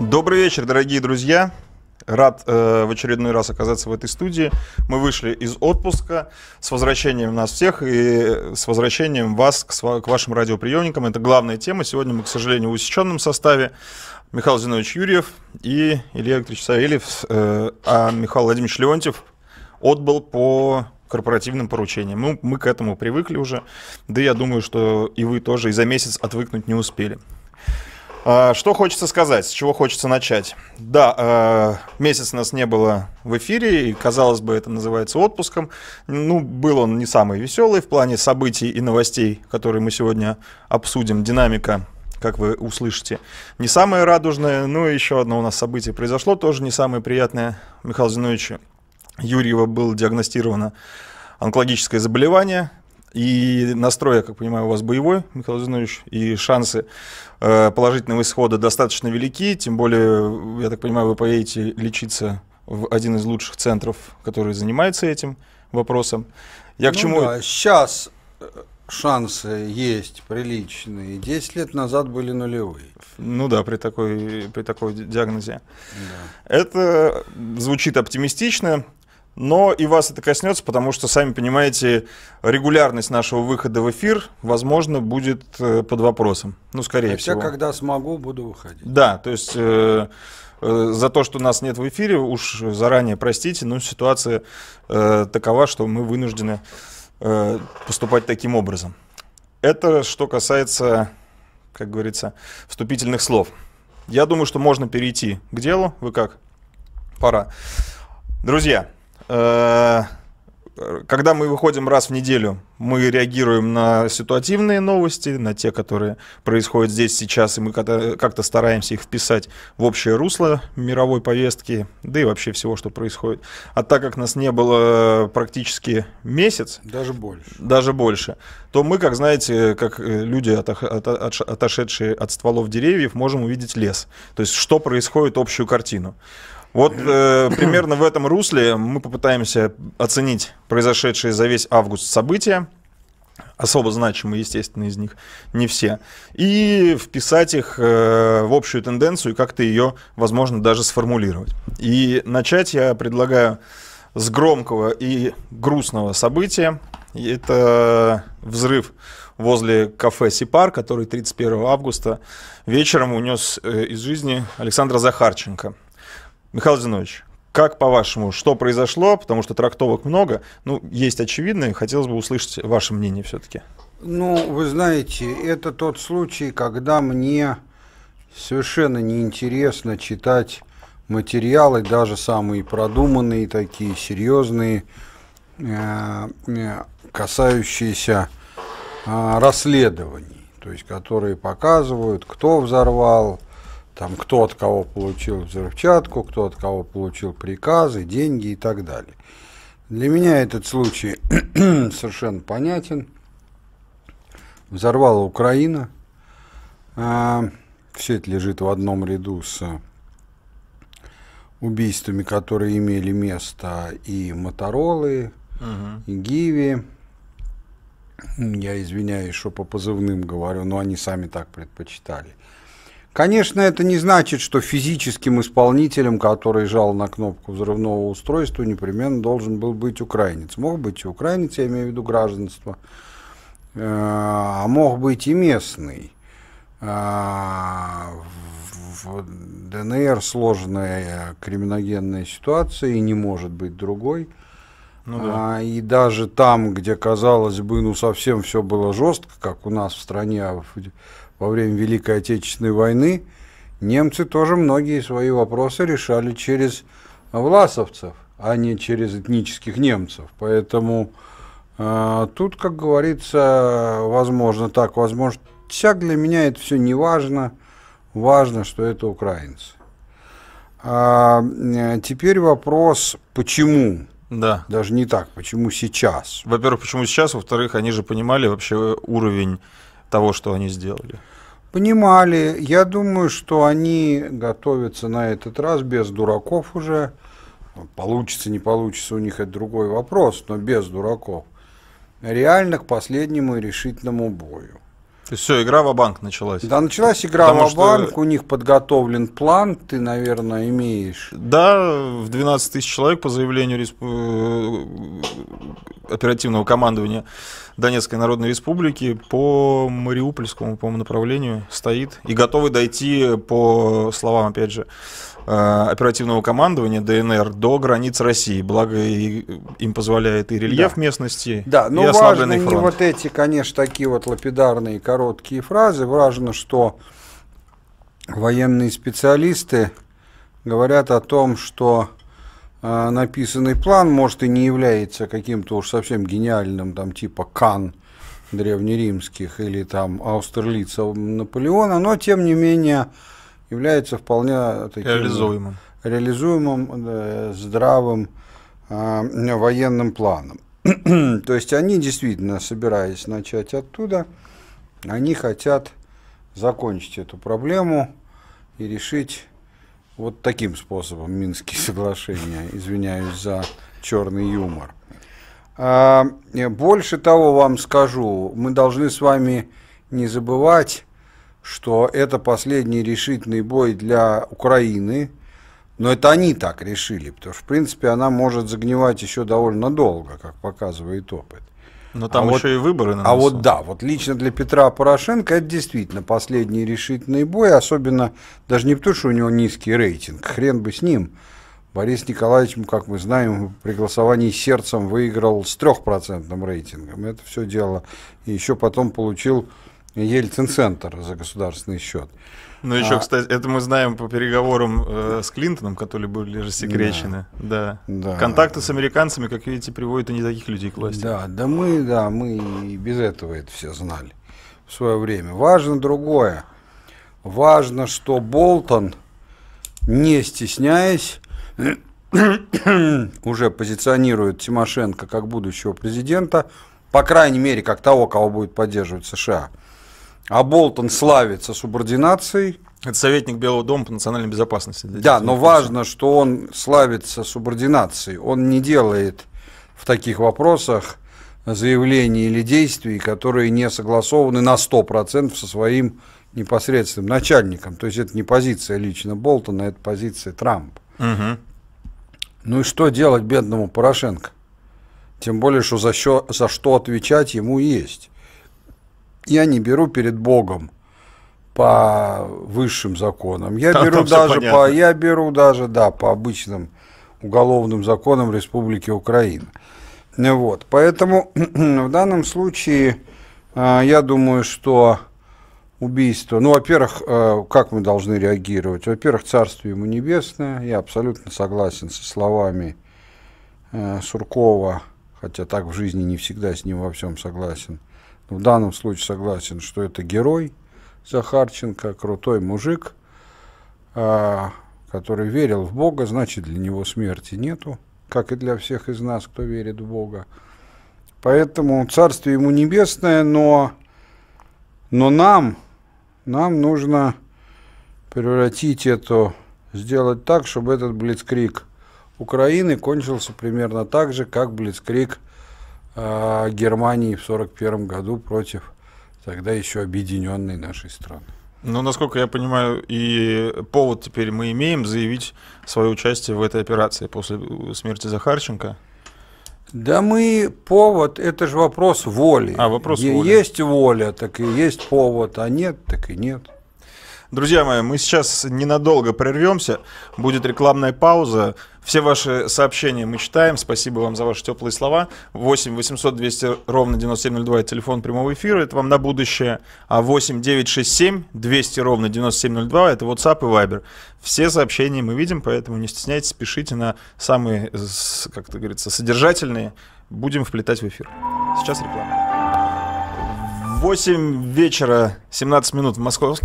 Добрый вечер, дорогие друзья. Рад э, в очередной раз оказаться в этой студии. Мы вышли из отпуска. С возвращением нас всех и с возвращением вас к, к вашим радиоприемникам. Это главная тема. Сегодня мы, к сожалению, в усеченном составе. Михаил Зинович Юрьев и Илья Викторович Савельев, э, а Михаил Владимирович Леонтьев отбыл по корпоративным поручениям. Мы, ну, мы к этому привыкли уже, да я думаю, что и вы тоже и за месяц отвыкнуть не успели. А, что хочется сказать, с чего хочется начать? Да, а, месяц нас не было в эфире, и, казалось бы, это называется отпуском. Ну, был он не самый веселый в плане событий и новостей, которые мы сегодня обсудим. Динамика, как вы услышите, не самая радужная. Ну, и еще одно у нас событие произошло, тоже не самое приятное. Михаил Зинович Юрьева был диагностировано онкологическое заболевание, и настрой, я как понимаю, у вас боевой, Михаил Зинович, и шансы э, положительного исхода достаточно велики, тем более, я так понимаю, вы поедете лечиться в один из лучших центров, который занимается этим вопросом. Я ну к чему... Да, сейчас э, шансы есть приличные. 10 лет назад были нулевые. Ну да, при такой, при такой диагнозе. Да. Это звучит оптимистично но и вас это коснется, потому что, сами понимаете, регулярность нашего выхода в эфир, возможно, будет э, под вопросом. Ну, скорее Хотя, всего. когда смогу, буду выходить. Да, то есть... Э, э, за то, что нас нет в эфире, уж заранее простите, но ситуация э, такова, что мы вынуждены э, поступать таким образом. Это что касается, как говорится, вступительных слов. Я думаю, что можно перейти к делу. Вы как? Пора. Друзья, Э, когда мы выходим раз в неделю, мы реагируем на ситуативные новости, на те, которые происходят здесь сейчас, и мы как-то стараемся их вписать в общее русло мировой повестки, да и вообще всего, что происходит. А так как нас не было э, практически месяц, даже больше, даже больше то мы, как знаете, как э, люди, отошедшие от стволов деревьев, можем увидеть лес. То есть, что происходит, общую картину. Вот э, примерно в этом русле мы попытаемся оценить произошедшие за весь август события, особо значимые, естественно, из них не все, и вписать их э, в общую тенденцию и как-то ее, возможно, даже сформулировать. И начать я предлагаю с громкого и грустного события. Это взрыв возле кафе «Сипар», который 31 августа вечером унес э, из жизни Александра Захарченко – Михаил Зинович, как по-вашему, что произошло? Потому что трактовок много. Ну, есть очевидное. Хотелось бы услышать ваше мнение все-таки. Ну, вы знаете, это тот случай, когда мне совершенно неинтересно читать материалы, даже самые продуманные, такие серьезные, э, э, касающиеся э, расследований, то есть которые показывают, кто взорвал, там кто от кого получил взрывчатку, кто от кого получил приказы, деньги и так далее. Для меня этот случай совершенно понятен. Взорвала Украина. А, Все это лежит в одном ряду с убийствами, которые имели место и Моторолы, угу. и Гиви. Я извиняюсь, что по позывным говорю, но они сами так предпочитали. Конечно, это не значит, что физическим исполнителем, который жал на кнопку взрывного устройства, непременно должен был быть украинец. Мог быть и украинец, я имею в виду гражданство, э, а мог быть и местный. Э, в ДНР сложная криминогенная ситуация и не может быть другой. Ну, да. а, и даже там, где, казалось бы, ну совсем все было жестко, как у нас в стране а в во время Великой Отечественной войны немцы тоже многие свои вопросы решали через власовцев, а не через этнических немцев. Поэтому э, тут, как говорится, возможно так, возможно всяк для меня это все не важно. Важно, что это украинцы. А, э, теперь вопрос, почему? Да. Даже не так, почему сейчас? Во-первых, почему сейчас? Во-вторых, они же понимали вообще э, уровень того, что они сделали? Понимали. Я думаю, что они готовятся на этот раз без дураков уже. Ну, получится, не получится, у них это другой вопрос, но без дураков. Реально к последнему и решительному бою. То есть все, игра в банк началась. Да, началась игра в банк, что... у них подготовлен план, ты, наверное, имеешь. Да, в 12 тысяч человек по заявлению респ... Э, оперативного командования Донецкой Народной Республики по Мариупольскому, по направлению стоит и готовы дойти, по словам, опять же, Э, оперативного командования ДНР до границ России. Благо и, э, им позволяет и рельеф да. местности, да, но и ослабленный важно фронт. не вот эти, конечно, такие вот лапидарные короткие фразы. Важно, что военные специалисты говорят о том, что э, написанный план, может, и не является каким-то уж совсем гениальным, там, типа Кан древнеримских или там Аустерлица Наполеона, но, тем не менее, является вполне таким, реализуемым. реализуемым здравым э, военным планом. То есть они действительно, собираясь начать оттуда, они хотят закончить эту проблему и решить вот таким способом Минские соглашения, извиняюсь за черный юмор. А, больше того вам скажу, мы должны с вами не забывать что это последний решительный бой для Украины, но это они так решили, потому что, в принципе, она может загнивать еще довольно долго, как показывает опыт. Но там а еще вот, и выборы на А вот да, вот лично для Петра Порошенко это действительно последний решительный бой, особенно даже не потому, что у него низкий рейтинг, хрен бы с ним. Борис Николаевич, как мы знаем, при голосовании сердцем выиграл с трехпроцентным рейтингом. Это все дело. И еще потом получил Ельцин-центр за государственный счет. Ну еще, а, кстати, это мы знаем по переговорам э, с Клинтоном, которые были рассекречены. Да, да. да. Контакты с американцами, как видите, приводят и не таких людей к власти. Да, да мы, да, мы и без этого это все знали в свое время. Важно другое. Важно, что Болтон, не стесняясь, уже позиционирует Тимошенко как будущего президента, по крайней мере, как того, кого будет поддерживать США а Болтон славится субординацией. Это советник Белого дома по национальной безопасности. Да, но важно, что он славится субординацией. Он не делает в таких вопросах заявлений или действий, которые не согласованы на 100% со своим непосредственным начальником. То есть это не позиция лично Болтона, это позиция Трампа. Угу. Ну и что делать бедному Порошенко? Тем более, что за, счет, за что отвечать ему есть я не беру перед Богом по высшим законам. Я там, беру там даже по, я беру даже, да, по обычным уголовным законам Республики Украина. Вот, поэтому в данном случае э, я думаю, что убийство, ну, во-первых, э, как мы должны реагировать? Во-первых, царство ему небесное, я абсолютно согласен со словами э, Суркова, хотя так в жизни не всегда с ним во всем согласен – ну, в данном случае согласен, что это герой Захарченко, крутой мужик, а, который верил в Бога, значит, для него смерти нету, как и для всех из нас, кто верит в Бога. Поэтому царствие ему небесное, но, но нам, нам нужно превратить это, сделать так, чтобы этот блицкрик Украины кончился примерно так же, как блицкрик Э, Германии в 1941 году против тогда еще объединенной нашей страны. Ну, насколько я понимаю, и повод теперь мы имеем заявить свое участие в этой операции после э, смерти Захарченко. Да мы повод, это же вопрос воли. А, вопрос воли. Есть воля, так и есть повод, а нет, так и нет. Друзья мои, мы сейчас ненадолго прервемся, будет рекламная пауза. Все ваши сообщения мы читаем. Спасибо вам за ваши теплые слова. 8 800 200 ровно 9702 это телефон прямого эфира. Это вам на будущее. А 8 967 200 ровно 9702 это WhatsApp и Viber. Все сообщения мы видим, поэтому не стесняйтесь, пишите на самые, э, как это говорится, содержательные. Будем вплетать в эфир. Сейчас реклама. 8 вечера, 17 минут в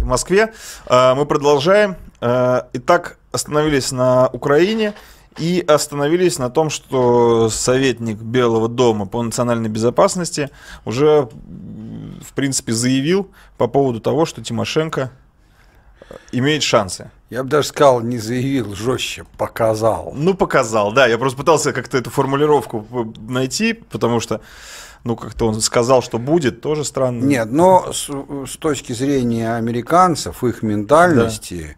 Москве. А, мы продолжаем. А, итак, остановились на Украине и остановились на том, что советник Белого дома по национальной безопасности уже, в принципе, заявил по поводу того, что Тимошенко э, имеет шансы. Я бы даже сказал, не заявил, жестче, показал. Ну, показал, да. Я просто пытался как-то эту формулировку э, найти, потому что, ну, как-то он сказал, что будет, тоже странно. Нет, но с, э, с точки зрения американцев, их ментальности,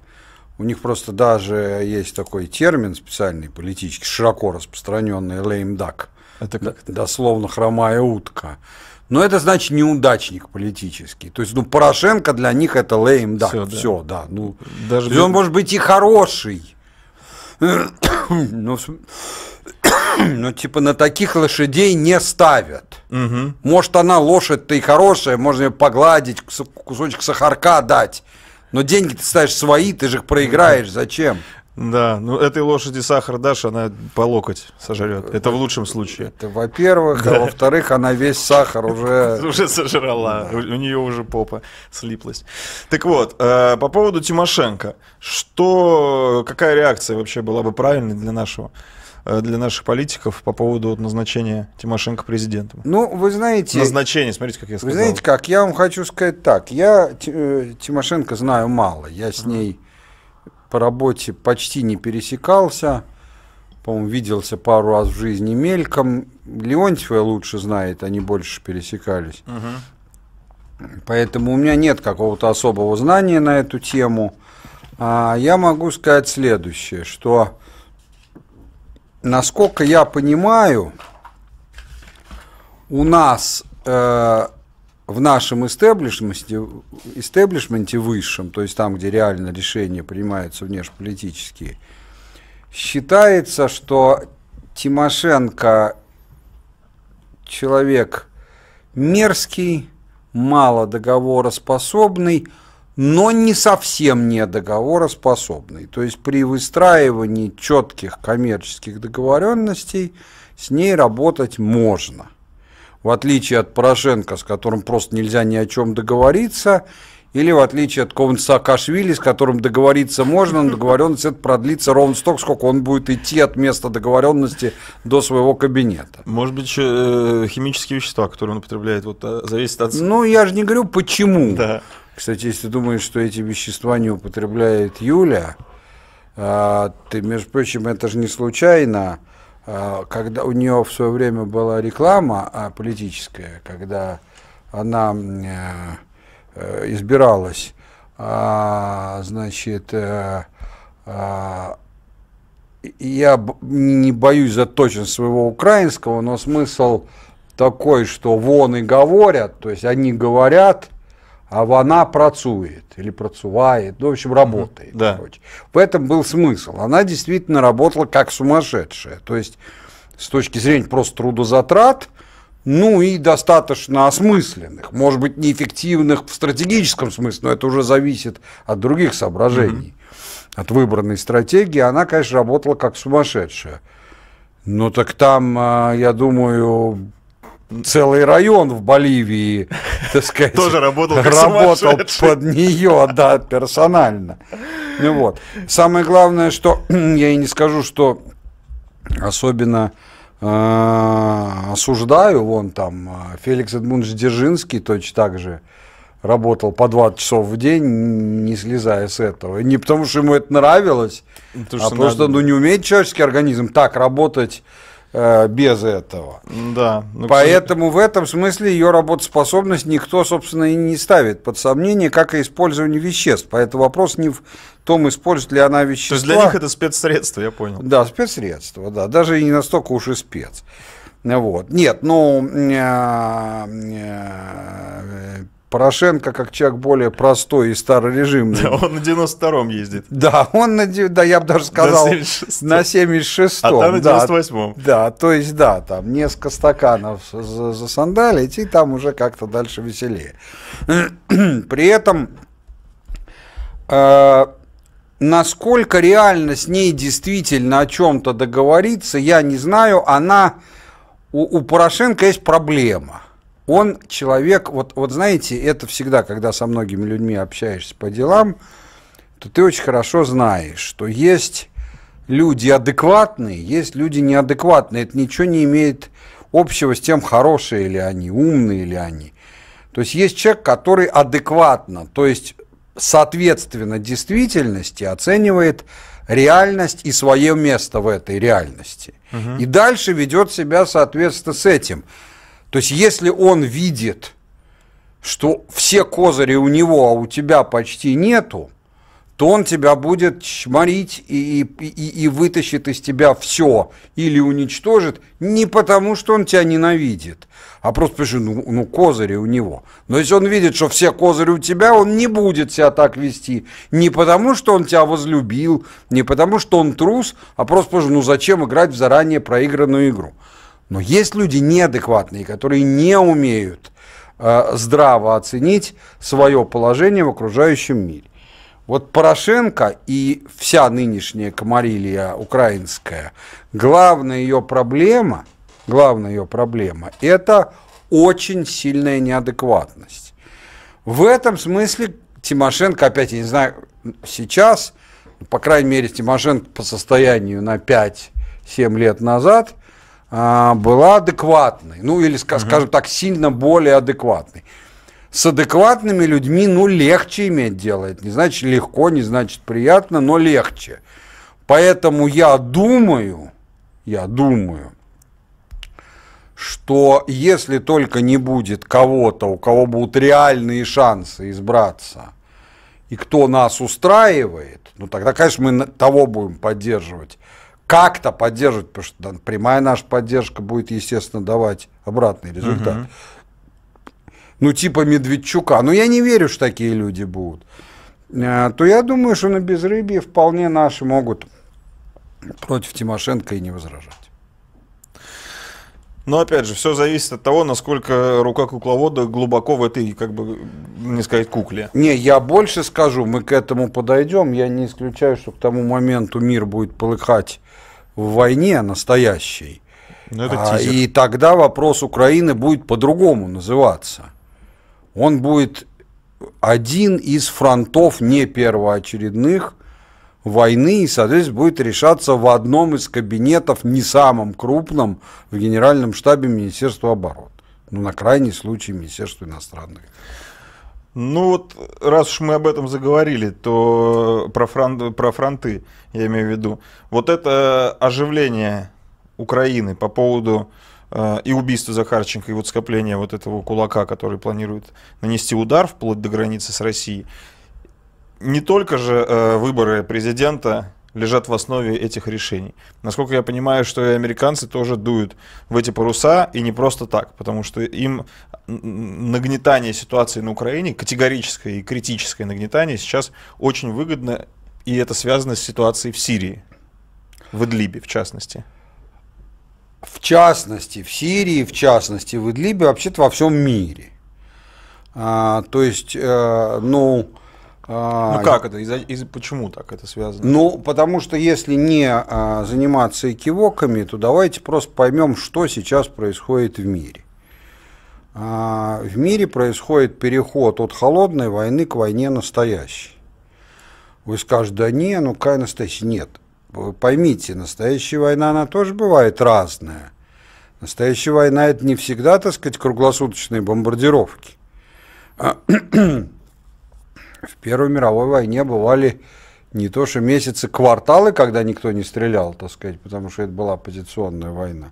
у них просто даже есть такой термин специальный политический, широко распространенный lame duck. Это как -то? Дословно хромая утка. Но это значит неудачник политический. То есть, ну, Порошенко для них это lame duck. Все, да. Все, да. Ну, даже он может быть и хороший. Но, ну, но типа на таких лошадей не ставят. Угу. Может, она лошадь-то и хорошая, можно ее погладить, кусочек сахарка дать. Но деньги ты ставишь свои, ты же их проиграешь. Зачем? Да, ну этой лошади сахар дашь, она по локоть сожрет. Это в лучшем случае. Это во-первых, а да. а во-вторых, она весь сахар уже... Уже сожрала, у нее уже попа слиплась. Так вот, э, по поводу Тимошенко. Что, какая реакция вообще была бы правильной для нашего Э, для наших политиков по поводу назначения Тимошенко президентом? Ну, вы знаете... Назначение, смотрите, как я сказал. Вы знаете как, я вам хочу сказать так. Я э, Тимошенко знаю мало. Я с ней по работе почти не пересекался. По-моему, виделся пару раз в жизни мельком. Леонтьева лучше знает, они больше пересекались. Угу. Поэтому у меня нет какого-то особого знания на эту тему. А я могу сказать следующее, что насколько я понимаю, у нас э, в нашем истеблишменте, истеблишменте высшем, то есть там, где реально решения принимаются внешнеполитические, считается, что Тимошенко человек мерзкий, мало договороспособный, но не совсем не договороспособной. То есть при выстраивании четких коммерческих договоренностей с ней работать можно. В отличие от Порошенко, с которым просто нельзя ни о чем договориться, или в отличие от какого-нибудь Саакашвили, с которым договориться можно, но договоренность это продлится ровно столько, сколько он будет идти от места договоренности до своего кабинета. Может быть, еще, э, химические вещества, которые он употребляет, вот, э, зависит от... Ну, я же не говорю, почему. Да. Кстати, если ты думаешь, что эти вещества не употребляет Юля, а, ты, между прочим, это же не случайно, а, когда у нее в свое время была реклама а, политическая, когда она э, избиралась, значит, э, я не боюсь за точность своего украинского, но смысл такой, что вон и говорят, то есть они говорят – а она працует или працувает, ну, в общем, работает. Да. Короче. В этом был смысл. Она действительно работала как сумасшедшая. То есть, с точки зрения просто трудозатрат, ну и достаточно осмысленных, может быть, неэффективных в стратегическом смысле, но это уже зависит от других соображений, mm-hmm. от выбранной стратегии. Она, конечно, работала как сумасшедшая. Но так там, а, я думаю, целый район в Боливии, так сказать, тоже работал, работал под нее, да, персонально. Ну вот. Самое главное, что я и не скажу, что особенно э, осуждаю, вон там э, Феликс Эдмундович Дзержинский точно так же работал по 20 часов в день, не слезая с этого. Не потому, что ему это нравилось, потому а просто надо. ну, не умеет человеческий организм так работать Э, без этого. Да. Ну, Поэтому в этом смысле ее работоспособность никто, собственно, и не ставит под сомнение, как и использование веществ. Поэтому вопрос не в том, использует ли она вещества. То есть для них это спецсредство, я понял. Да, спецсредство, да. Даже не настолько уж и спец. Вот. Нет, ну, э, э, Порошенко, как человек более простой и старорежимный. Да, он на 92-м ездит. Да, он на, да, я бы даже сказал, на 76-м. а там на 98-м. Да, да, то есть, да, там несколько стаканов за, за сандалить, и там уже как-то дальше веселее. При этом, э, насколько реально с ней действительно о чем-то договориться, я не знаю. Она, у, у Порошенко есть проблема – он человек, вот, вот знаете, это всегда, когда со многими людьми общаешься по делам, то ты очень хорошо знаешь, что есть люди адекватные, есть люди неадекватные. Это ничего не имеет общего с тем, хорошие ли они, умные ли они. То есть есть человек, который адекватно, то есть соответственно действительности оценивает реальность и свое место в этой реальности. Угу. И дальше ведет себя соответственно с этим. То есть, если он видит, что все козыри у него, а у тебя почти нету, то он тебя будет чморить и, и, и вытащит из тебя все или уничтожит не потому, что он тебя ненавидит, а просто потому, ну, ну козыри у него. Но если он видит, что все козыри у тебя, он не будет себя так вести. Не потому, что он тебя возлюбил, не потому, что он трус, а просто потому, ну зачем играть в заранее проигранную игру. Но есть люди неадекватные, которые не умеют э, здраво оценить свое положение в окружающем мире. Вот Порошенко и вся нынешняя комарилия украинская, главная ее проблема, главная ее проблема – это очень сильная неадекватность. В этом смысле Тимошенко, опять я не знаю, сейчас, по крайней мере, Тимошенко по состоянию на 5-7 лет назад – а, была адекватной, ну или, скажем так, сильно более адекватной. С адекватными людьми, ну, легче иметь дело. Это не значит легко, не значит приятно, но легче. Поэтому я думаю, я думаю, что если только не будет кого-то, у кого будут реальные шансы избраться, и кто нас устраивает, ну тогда, конечно, мы того будем поддерживать как-то поддерживать, потому что да, прямая наша поддержка будет, естественно, давать обратный результат. Угу. Ну, типа Медведчука. Но ну, я не верю, что такие люди будут. Э, то я думаю, что на безрыбье вполне наши могут против Тимошенко и не возражать. Но опять же, все зависит от того, насколько рука кукловода глубоко в этой, как бы, не сказать, кукле. Не, я больше скажу, мы к этому подойдем. Я не исключаю, что к тому моменту мир будет полыхать в войне настоящей. Ну, это а, и тогда вопрос Украины будет по-другому называться. Он будет один из фронтов не первоочередных войны, и, соответственно, будет решаться в одном из кабинетов, не самом крупном, в Генеральном штабе Министерства обороны. Ну, на крайний случай Министерства иностранных ну вот, раз уж мы об этом заговорили, то про, фрон, про фронты я имею в виду. Вот это оживление Украины по поводу э, и убийства Захарченко, и вот скопления вот этого кулака, который планирует нанести удар вплоть до границы с Россией. Не только же э, выборы президента лежат в основе этих решений. Насколько я понимаю, что и американцы тоже дуют в эти паруса, и не просто так, потому что им нагнетание ситуации на Украине, категорическое и критическое нагнетание сейчас очень выгодно, и это связано с ситуацией в Сирии, в Идлибе в частности в частности, в Сирии, в частности, в Идлибе, вообще-то во всем мире. А, то есть, э, ну, а, ну как это? И, и почему так это связано? Ну, потому что если не а, заниматься экивоками, то давайте просто поймем, что сейчас происходит в мире. А, в мире происходит переход от холодной войны к войне настоящей. Вы скажете, да не, ну какая настоящая? Нет. Вы поймите, настоящая война, она тоже бывает разная. Настоящая война – это не всегда, так сказать, круглосуточные бомбардировки в Первой мировой войне бывали не то что месяцы, кварталы, когда никто не стрелял, так сказать, потому что это была позиционная война.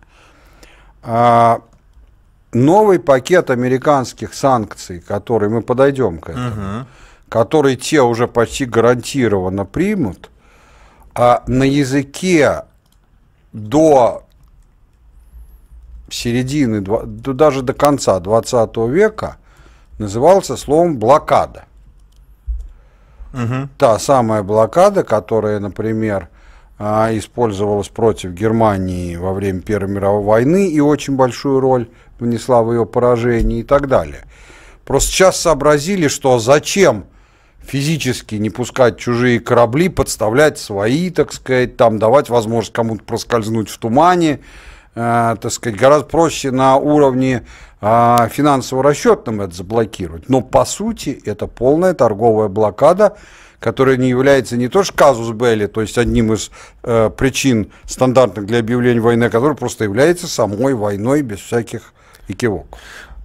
А новый пакет американских санкций, который мы подойдем к этому, угу. который те уже почти гарантированно примут, а на языке до середины, даже до конца 20 века назывался словом блокада. Угу. Та самая блокада, которая, например, а, использовалась против Германии во время Первой мировой войны и очень большую роль внесла в ее поражение и так далее. Просто сейчас сообразили, что зачем физически не пускать чужие корабли, подставлять свои, так сказать, там давать возможность кому-то проскользнуть в тумане, э, так сказать, гораздо проще на уровне а, финансово-расчетным это заблокировать. Но по сути это полная торговая блокада, которая не является не то что казус Белли, то есть одним из э, причин стандартных для объявления войны, а которая просто является самой войной без всяких экивок.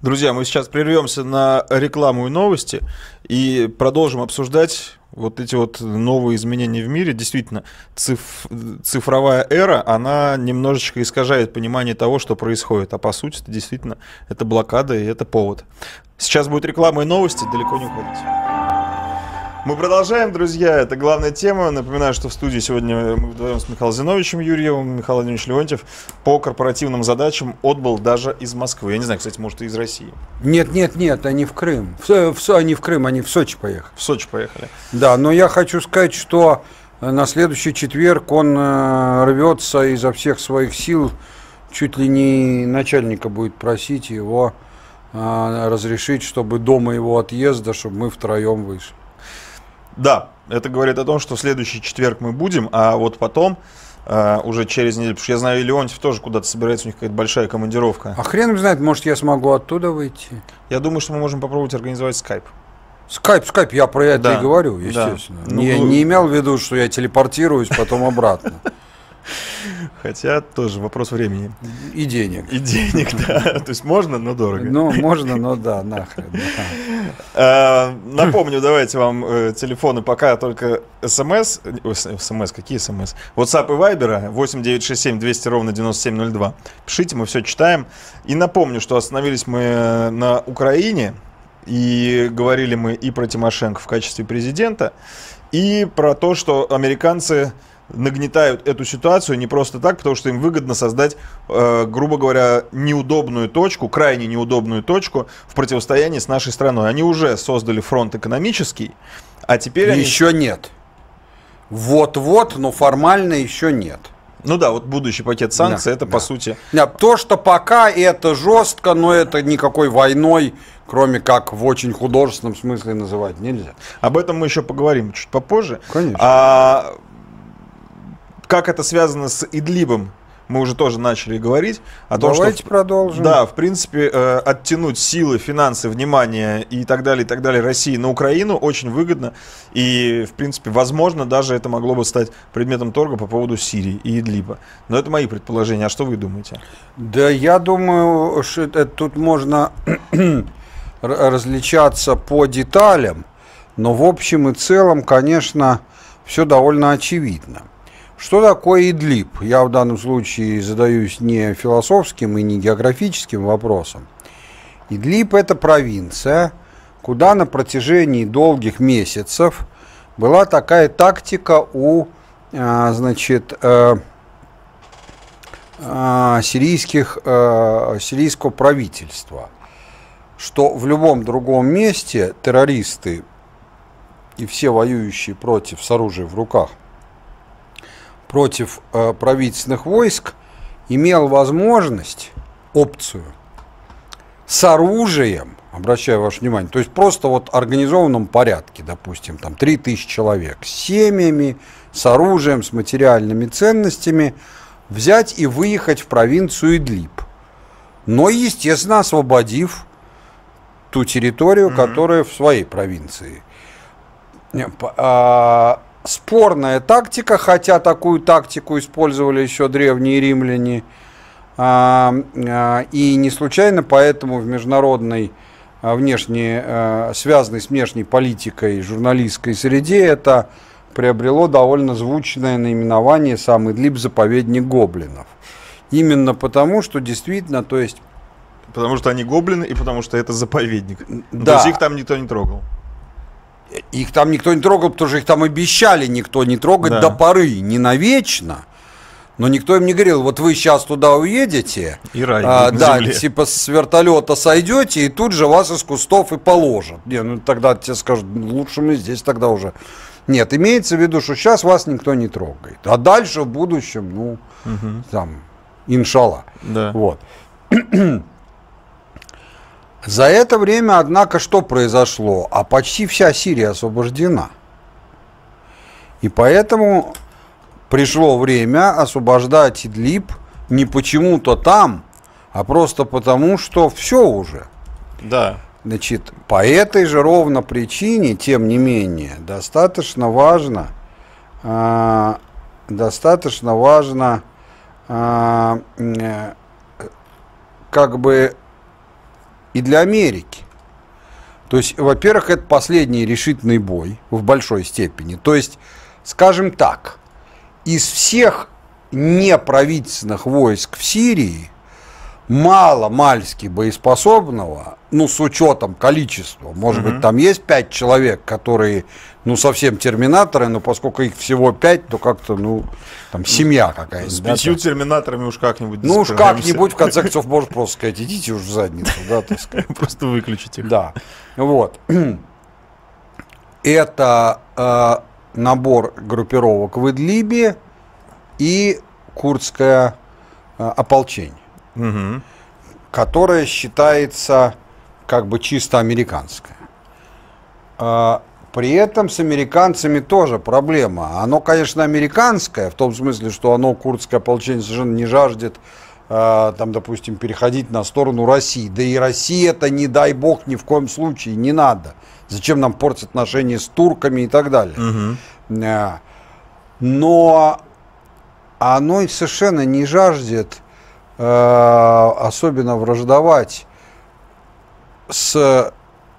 Друзья, мы сейчас прервемся на рекламу и новости и продолжим обсуждать вот эти вот новые изменения в мире, действительно, циф, цифровая эра, она немножечко искажает понимание того, что происходит. А по сути, это действительно, это блокада и это повод. Сейчас будет реклама и новости, далеко не уходите. Мы продолжаем, друзья. Это главная тема. Напоминаю, что в студии сегодня мы вдвоем с Михаилом Зиновичем Юрьевым, Михаил Владимирович Леонтьев по корпоративным задачам отбыл даже из Москвы. Я не знаю, кстати, может, и из России. Нет, нет, нет, они в Крым. Все, в, они в Крым, они в Сочи поехали. В Сочи поехали. Да, но я хочу сказать, что э, на следующий четверг он э, рвется изо всех своих сил. Чуть ли не начальника будет просить его э, разрешить, чтобы дома его отъезда, чтобы мы втроем вышли. Да, это говорит о том, что в следующий четверг мы будем, а вот потом Uh, уже через неделю. Потому что я знаю, Леонтьев тоже куда-то собирается, у них какая-то большая командировка. А хрен знает, может, я смогу оттуда выйти. Я думаю, что мы можем попробовать организовать скайп. Скайп, скайп, я про это да. и говорю, естественно. Да. Ну, я ну... не имел в виду, что я телепортируюсь потом обратно. Хотя тоже вопрос времени. И денег. И денег, да. То есть можно, но дорого. Ну, можно, но да, нахрен. А, напомню, давайте вам э, телефоны пока только смс. СМС, какие смс? WhatsApp и Viber 8967 200 ровно 9702. Пишите, мы все читаем. И напомню, что остановились мы на Украине. И говорили мы и про Тимошенко в качестве президента, и про то, что американцы нагнетают эту ситуацию не просто так, потому что им выгодно создать, э, грубо говоря, неудобную точку, крайне неудобную точку в противостоянии с нашей страной. Они уже создали фронт экономический, а теперь... Еще они... нет. Вот-вот, но формально еще нет. Ну да, вот будущий пакет санкций, да, это да. по сути... Да, то, что пока это жестко, но это никакой войной, кроме как в очень художественном смысле называть нельзя. Об этом мы еще поговорим чуть попозже. Конечно. А как это связано с Идлибом? мы уже тоже начали говорить о том, Давайте что... продолжим. Да, в принципе, э, оттянуть силы, финансы, внимание и так далее, и так далее России на Украину очень выгодно. И, в принципе, возможно, даже это могло бы стать предметом торга по поводу Сирии и Идлиба. Но это мои предположения. А что вы думаете? Да, я думаю, что это, тут можно различаться по деталям. Но в общем и целом, конечно, все довольно очевидно. Что такое Идлиб? Я в данном случае задаюсь не философским и не географическим вопросом. Идлиб – это провинция, куда на протяжении долгих месяцев была такая тактика у а, значит, э, а, сирийских, э, сирийского правительства, что в любом другом месте террористы и все воюющие против с оружием в руках – против э, правительственных войск, имел возможность, опцию, с оружием, обращаю ваше внимание, то есть просто вот в организованном порядке, допустим, там 3000 человек, с семьями, с оружием, с материальными ценностями, взять и выехать в провинцию Идлиб. Но, естественно, освободив ту территорию, mm-hmm. которая в своей провинции. Э, а, спорная тактика, хотя такую тактику использовали еще древние римляне. А, а, и не случайно поэтому в международной а, внешней связанной с внешней политикой журналистской среде это приобрело довольно звучное наименование «Самый длип заповедник гоблинов». Именно потому, что действительно, то есть... Потому что они гоблины и потому что это заповедник. Да. То есть их там никто не трогал их там никто не трогал, потому что их там обещали никто не трогать да. до поры, не навечно. Но никто им не говорил, вот вы сейчас туда уедете, и рай, а, да, земле. типа с вертолета сойдете, и тут же вас из кустов и положат. Не, ну тогда тебе скажут, «Ну, лучше мы здесь тогда уже. Нет, имеется в виду, что сейчас вас никто не трогает. А дальше в будущем, ну, угу. там, иншалла. Да. Вот. За это время, однако, что произошло? А почти вся Сирия освобождена. И поэтому пришло время освобождать Идлиб не почему-то там, а просто потому, что все уже. Да. Значит, по этой же ровно причине, тем не менее, достаточно важно, э, достаточно важно, а, э, как бы и для Америки. То есть, во-первых, это последний решительный бой в большой степени. То есть, скажем так, из всех неправительственных войск в Сирии – мало мальски боеспособного, ну, с учетом количества, может угу. быть, там есть пять человек, которые, ну, совсем терминаторы, но поскольку их всего пять, то как-то, ну, там семья какая-то. С пятью да, терминаторами уж как-нибудь Ну, уж как-нибудь, в конце концов, можно просто сказать, идите уж в задницу, да, так сказать. Просто выключите их. Да, вот. Это э, набор группировок в Идлибе и курдское э, ополчение угу. которая считается как бы чисто американская. А, при этом с американцами тоже проблема. Оно, конечно, американское, в том смысле, что оно, курдское ополчение, совершенно не жаждет, а, там, допустим, переходить на сторону России. Да и Россия это, не дай бог, ни в коем случае не надо. Зачем нам портить отношения с турками и так далее. Угу. Но оно совершенно не жаждет Э, особенно враждовать с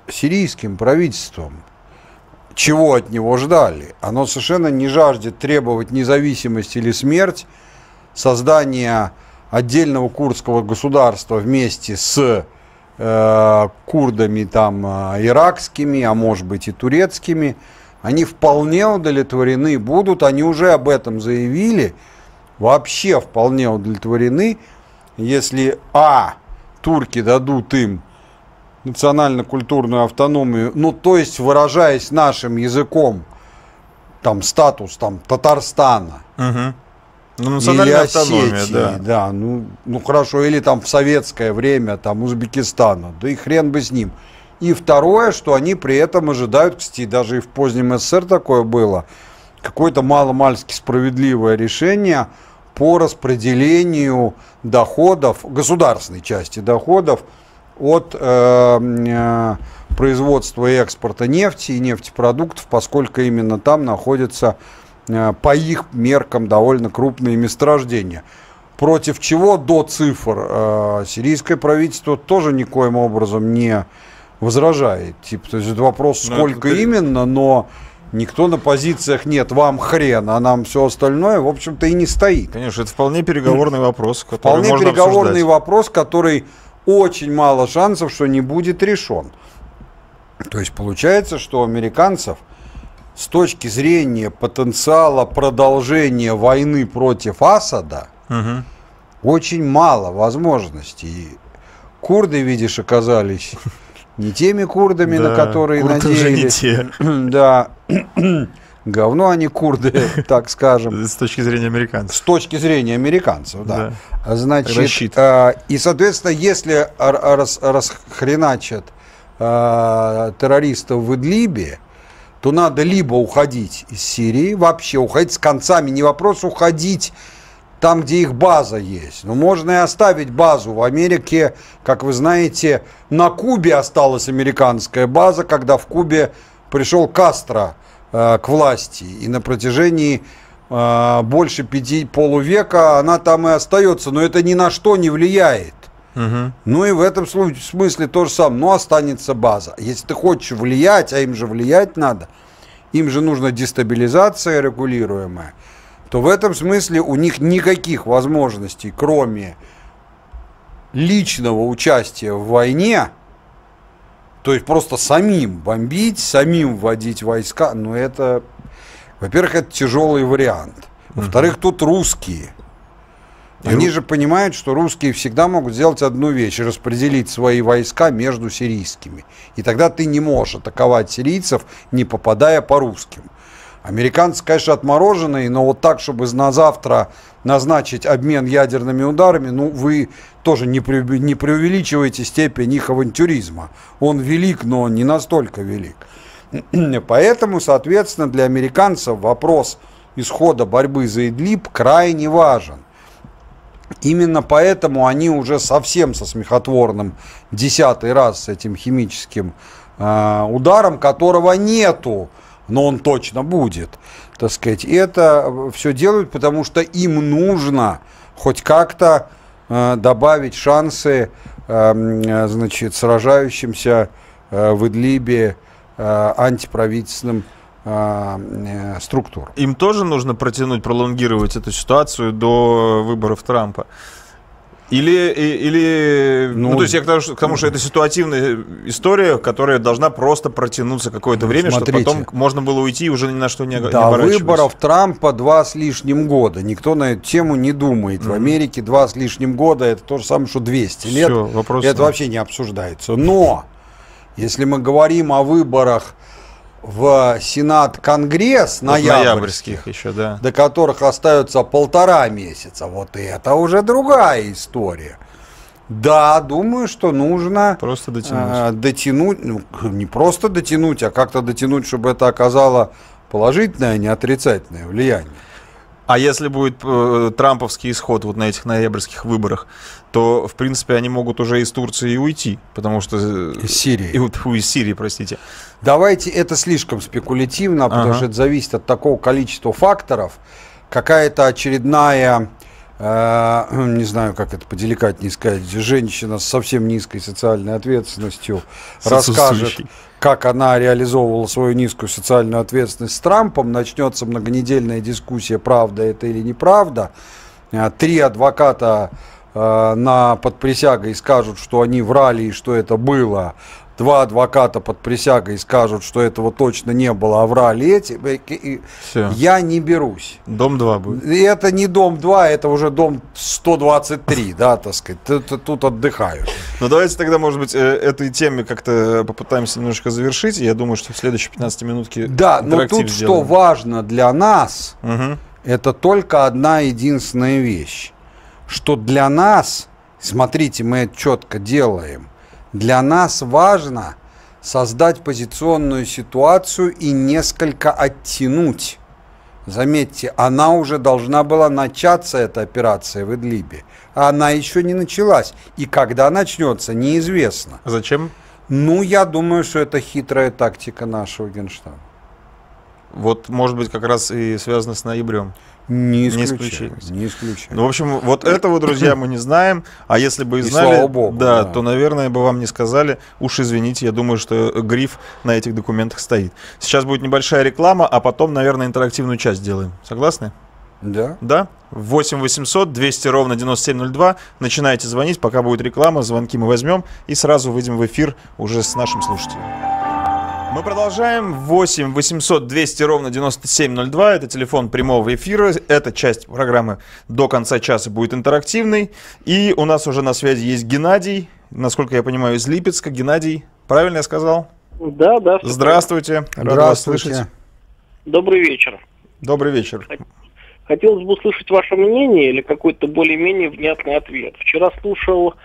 сирийским правительством, чего от него ждали. Оно совершенно не жаждет требовать независимость или смерть, создания отдельного курдского государства вместе с э, курдами там э, иракскими, а может быть и турецкими, они вполне удовлетворены будут, они уже об этом заявили, вообще вполне удовлетворены если А, турки дадут им национально-культурную автономию, ну, то есть, выражаясь нашим языком, там, статус, там, Татарстана. Угу. Ну, национальная или автономия, да. да ну, ну, хорошо, или там в советское время, там, Узбекистана, да и хрен бы с ним. И второе, что они при этом ожидают, кстати, даже и в позднем СССР такое было, какое-то маломальски справедливое решение – по распределению доходов, государственной части доходов от э, э, производства и экспорта нефти и нефтепродуктов, поскольку именно там находятся э, по их меркам довольно крупные месторождения. Против чего до цифр э, сирийское правительство тоже никоим образом не возражает. Типа, то есть ну, это вопрос, сколько но это... именно, но Никто на позициях «нет, вам хрен, а нам все остальное», в общем-то, и не стоит. Конечно, это вполне переговорный вопрос, который Вполне можно переговорный обсуждать. вопрос, который очень мало шансов, что не будет решен. То есть получается, что у американцев с точки зрения потенциала продолжения войны против Асада угу. очень мало возможностей. курды, видишь, оказались не теми курдами, да, на которые надеялись. Уже не те. Да. Говно они курды, так скажем. С точки зрения американцев. С точки зрения американцев, да. да. Значит, Расчит. э, а, и, соответственно, если рас, расхреначат э, террористов в Идлибе, то надо либо уходить из Сирии, вообще уходить с концами, не вопрос уходить там, где их база есть. Но можно и оставить базу. В Америке, как вы знаете, на Кубе осталась американская база, когда в Кубе пришел Кастро э, к власти. И на протяжении э, больше пяти полувека она там и остается. Но это ни на что не влияет. Угу. Ну и в этом смысле то же самое. Но останется база. Если ты хочешь влиять, а им же влиять надо, им же нужна дестабилизация регулируемая – то в этом смысле у них никаких возможностей, кроме личного участия в войне, то есть просто самим бомбить, самим вводить войска, Но ну, это, во-первых, это тяжелый вариант. Во-вторых, тут русские. И Они ру... же понимают, что русские всегда могут сделать одну вещь – распределить свои войска между сирийскими. И тогда ты не можешь атаковать сирийцев, не попадая по русским. Американцы, конечно, отмороженные, но вот так, чтобы на завтра назначить обмен ядерными ударами, ну, вы тоже не, преувеличиваете степень их авантюризма. Он велик, но не настолько велик. Поэтому, соответственно, для американцев вопрос исхода борьбы за Идлиб крайне важен. Именно поэтому они уже совсем со смехотворным десятый раз с этим химическим э, ударом, которого нету но он точно будет, так сказать. И это э, все делают, потому что им нужно хоть как-то э, добавить шансы, эм, э, значит, сражающимся э, в Идлибе э, антиправительственным э, э, структур. Им тоже нужно протянуть, пролонгировать эту ситуацию до выборов Трампа. Или, или ну, ну, то есть я к тому, что, к тому, что это ситуативная история, которая должна просто протянуться какое-то ну, время, чтобы потом можно было уйти и уже ни на что не До выборов Трампа два с лишним года. Никто на эту тему не думает. Mm-hmm. В Америке два с лишним года это то же самое, что 200 лет. Все, вопрос, это да. вообще не обсуждается. Но если мы говорим о выборах в Сенат-Конгресс ноябрьских, ноябрьских еще, да. до которых остается полтора месяца. Вот это уже другая история. Да, думаю, что нужно просто дотянуть. Э, дотянуть, ну, не просто дотянуть, а как-то дотянуть, чтобы это оказало положительное, а не отрицательное влияние. А если будет э, трамповский исход вот на этих ноябрьских выборах, то, в принципе, они могут уже из Турции и уйти, потому что... Э, из Сирии. И, фу, из Сирии, простите. Давайте, это слишком спекулятивно, потому ага. что это зависит от такого количества факторов. Какая-то очередная а, не знаю, как это поделикатнее сказать, женщина с совсем низкой социальной ответственностью расскажет, как она реализовывала свою низкую социальную ответственность с Трампом, начнется многонедельная дискуссия, правда это или неправда. А, три адвоката а, на под присягой скажут, что они врали и что это было, два адвоката под присягой скажут, что этого точно не было, а врали эти, Все. я не берусь. Дом 2 будет. И это не дом 2, это уже дом 123, да, так сказать. Ты, тут отдыхаю. Ну, давайте тогда, может быть, э, этой теме как-то попытаемся немножко завершить. Я думаю, что в следующей 15 минутки. Да, но ну тут сделаем. что важно для нас, угу. это только одна единственная вещь, что для нас, смотрите, мы это четко делаем, для нас важно создать позиционную ситуацию и несколько оттянуть. Заметьте, она уже должна была начаться, эта операция в Идлибе. А она еще не началась. И когда начнется, неизвестно. Зачем? Ну, я думаю, что это хитрая тактика нашего генштаба вот, может быть, как раз и связано с ноябрем. Не исключаю. Не исключаю. Ну, в общем, вот этого, друзья, мы не знаем. А если бы и знали, и слава богу, да, да, то, наверное, бы вам не сказали. Уж извините, я думаю, что гриф на этих документах стоит. Сейчас будет небольшая реклама, а потом, наверное, интерактивную часть делаем. Согласны? Да. Да? 8 800 200 ровно 9702. Начинайте звонить, пока будет реклама. Звонки мы возьмем и сразу выйдем в эфир уже с нашим слушателем. Мы продолжаем. 8 800 200 ровно 9702. Это телефон прямого эфира. Эта часть программы до конца часа будет интерактивной. И у нас уже на связи есть Геннадий. Насколько я понимаю, из Липецка. Геннадий, правильно я сказал? Да, да. Здравствуйте. Рад вас слышать. Добрый вечер. Добрый вечер. Хотелось бы услышать ваше мнение или какой-то более-менее внятный ответ. Вчера слушал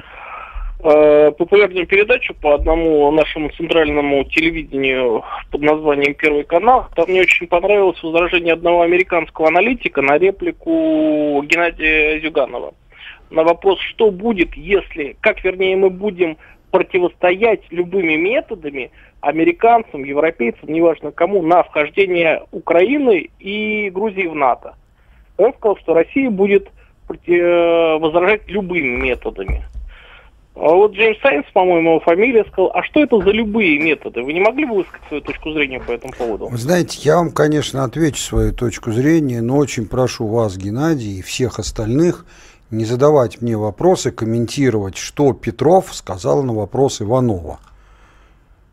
Э, популярную передачу по одному нашему центральному телевидению под названием «Первый канал». Там мне очень понравилось возражение одного американского аналитика на реплику Геннадия Зюганова. На вопрос, что будет, если, как вернее мы будем противостоять любыми методами американцам, европейцам, неважно кому, на вхождение Украины и Грузии в НАТО. Он сказал, что Россия будет э, возражать любыми методами. А вот Джеймс Сайнс, по-моему, его фамилия, сказал, а что это за любые методы? Вы не могли бы высказать свою точку зрения по этому поводу? Вы знаете, я вам, конечно, отвечу свою точку зрения, но очень прошу вас, Геннадий, и всех остальных не задавать мне вопросы, комментировать, что Петров сказал на вопрос Иванова.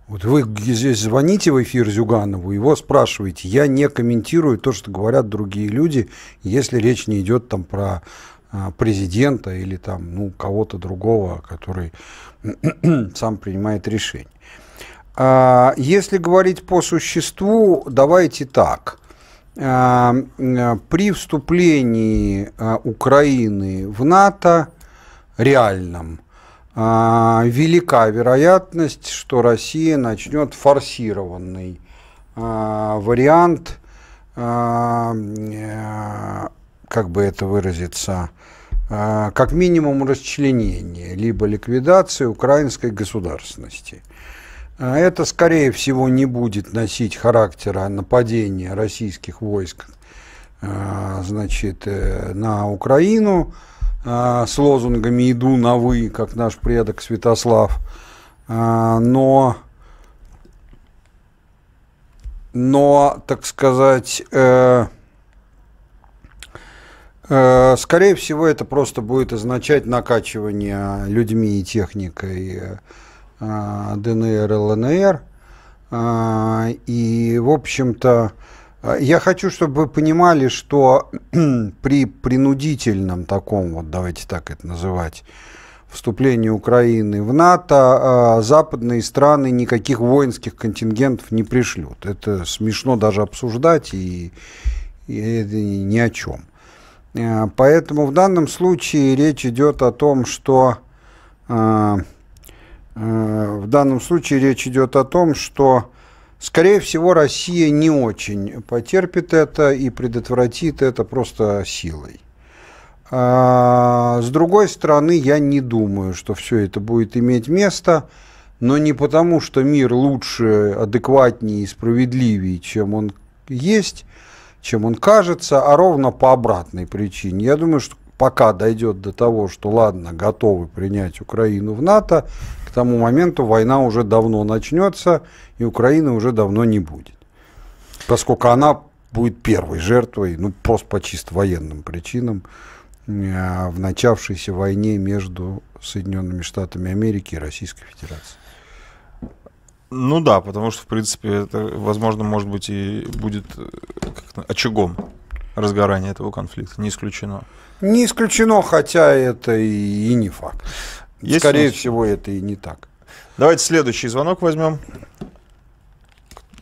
Вот вы здесь звоните в эфир Зюганову, его спрашиваете. Я не комментирую то, что говорят другие люди, если речь не идет там про а, президента или там, ну, кого-то другого, который сам принимает решение. А, если говорить по существу, давайте так. А, при вступлении Украины в НАТО реальном велика вероятность, что Россия начнет форсированный вариант как бы это выразиться, а, как минимум расчленение, либо ликвидации украинской государственности. А, это, скорее всего, не будет носить характера нападения российских войск а, значит, э, на Украину с лозунгами «Иду на вы», как наш предок Святослав. Но, но так сказать, э, Э, скорее всего, это просто будет означать накачивание людьми и техникой э, ДНР ЛНР. Э, и, в общем-то, я хочу, чтобы вы понимали, что при принудительном таком, вот давайте так это называть, вступлении Украины в НАТО западные страны никаких воинских контингентов не пришлют. Это смешно даже обсуждать и, и, и ни о чем. Э, поэтому в данном случае речь идет о том, что э, э, в данном случае речь идет о том, что, скорее всего, Россия не очень потерпит это и предотвратит это просто силой. С другой стороны, я не думаю, что все это будет иметь место, но не потому, что мир лучше, адекватнее и справедливее, чем он есть, чем он кажется, а ровно по обратной причине. Я думаю, что пока дойдет до того, что, ладно, готовы принять Украину в НАТО, к тому моменту война уже давно начнется, и Украины уже давно не будет. Поскольку она будет первой жертвой, ну, просто по чисто военным причинам, э, в начавшейся войне между Соединенными Штатами Америки и Российской Федерацией. Ну да, потому что, в принципе, это, возможно, может быть и будет э, очагом разгорания этого конфликта. Не исключено. Не исключено, хотя это и, не факт. Есть Скорее смысл? всего, это и не так. Давайте следующий звонок возьмем.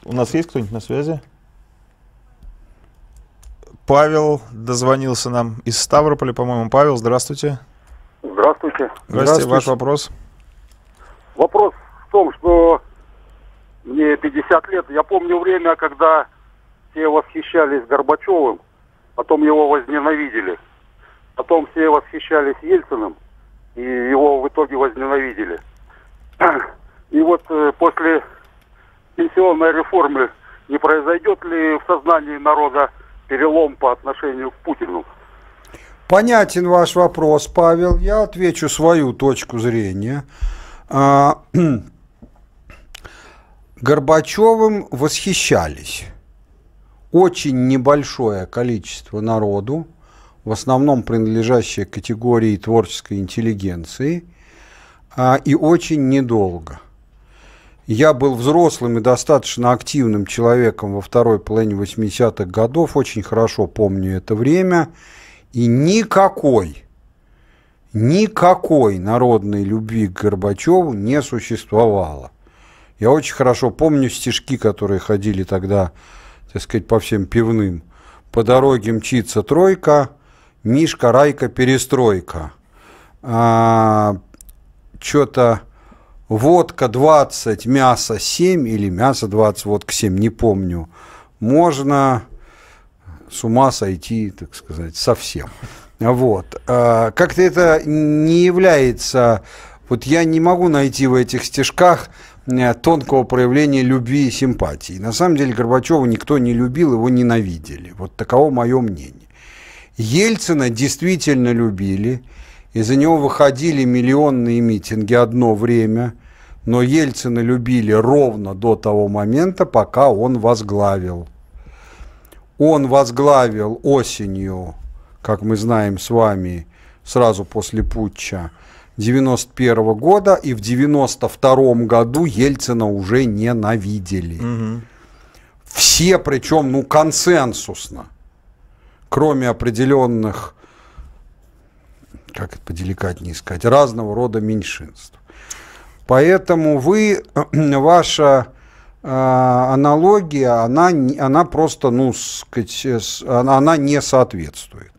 У нас есть кто-нибудь на связи? Павел дозвонился нам из Ставрополя, по-моему. Павел, здравствуйте. Здравствуйте. Здравствуйте. Здравствуйте. Ваш вопрос? Вопрос в том, что мне 50 лет. Я помню время, когда все восхищались Горбачевым, потом его возненавидели. Потом все восхищались Ельциным, и его в итоге возненавидели. И вот э, после пенсионной реформы не произойдет ли в сознании народа перелом по отношению к Путину? Понятен ваш вопрос, Павел. Я отвечу свою точку зрения. А, Горбачевым восхищались очень небольшое количество народу, в основном принадлежащее категории творческой интеллигенции, а, и очень недолго. Я был взрослым и достаточно активным человеком во второй половине 80-х годов, очень хорошо помню это время, и никакой, никакой народной любви к Горбачеву не существовало. Я очень хорошо помню стишки, которые ходили тогда, так сказать, по всем пивным. По дороге мчится тройка, Мишка, Райка, перестройка. А, Что-то водка 20, мясо 7 или мясо 20, водка 7, не помню. Можно с ума сойти, так сказать, совсем. Вот. А, Как-то это не является... Вот я не могу найти в этих стишках Э, тонкого проявления любви и симпатии. На самом деле Горбачева никто не любил, его ненавидели. Вот таково мое мнение. Ельцина действительно любили, из-за него выходили миллионные митинги одно время, но Ельцина любили ровно до того момента, пока он возглавил. Он возглавил осенью, как мы знаем с вами, сразу после путча, 91 -го года, и в 92 году Ельцина уже ненавидели. Угу. Все, причем, ну, консенсусно, кроме определенных, как это поделикатнее сказать, разного рода меньшинств. Поэтому вы, ваша а, аналогия, она, она просто, ну, сказать, она, она не соответствует.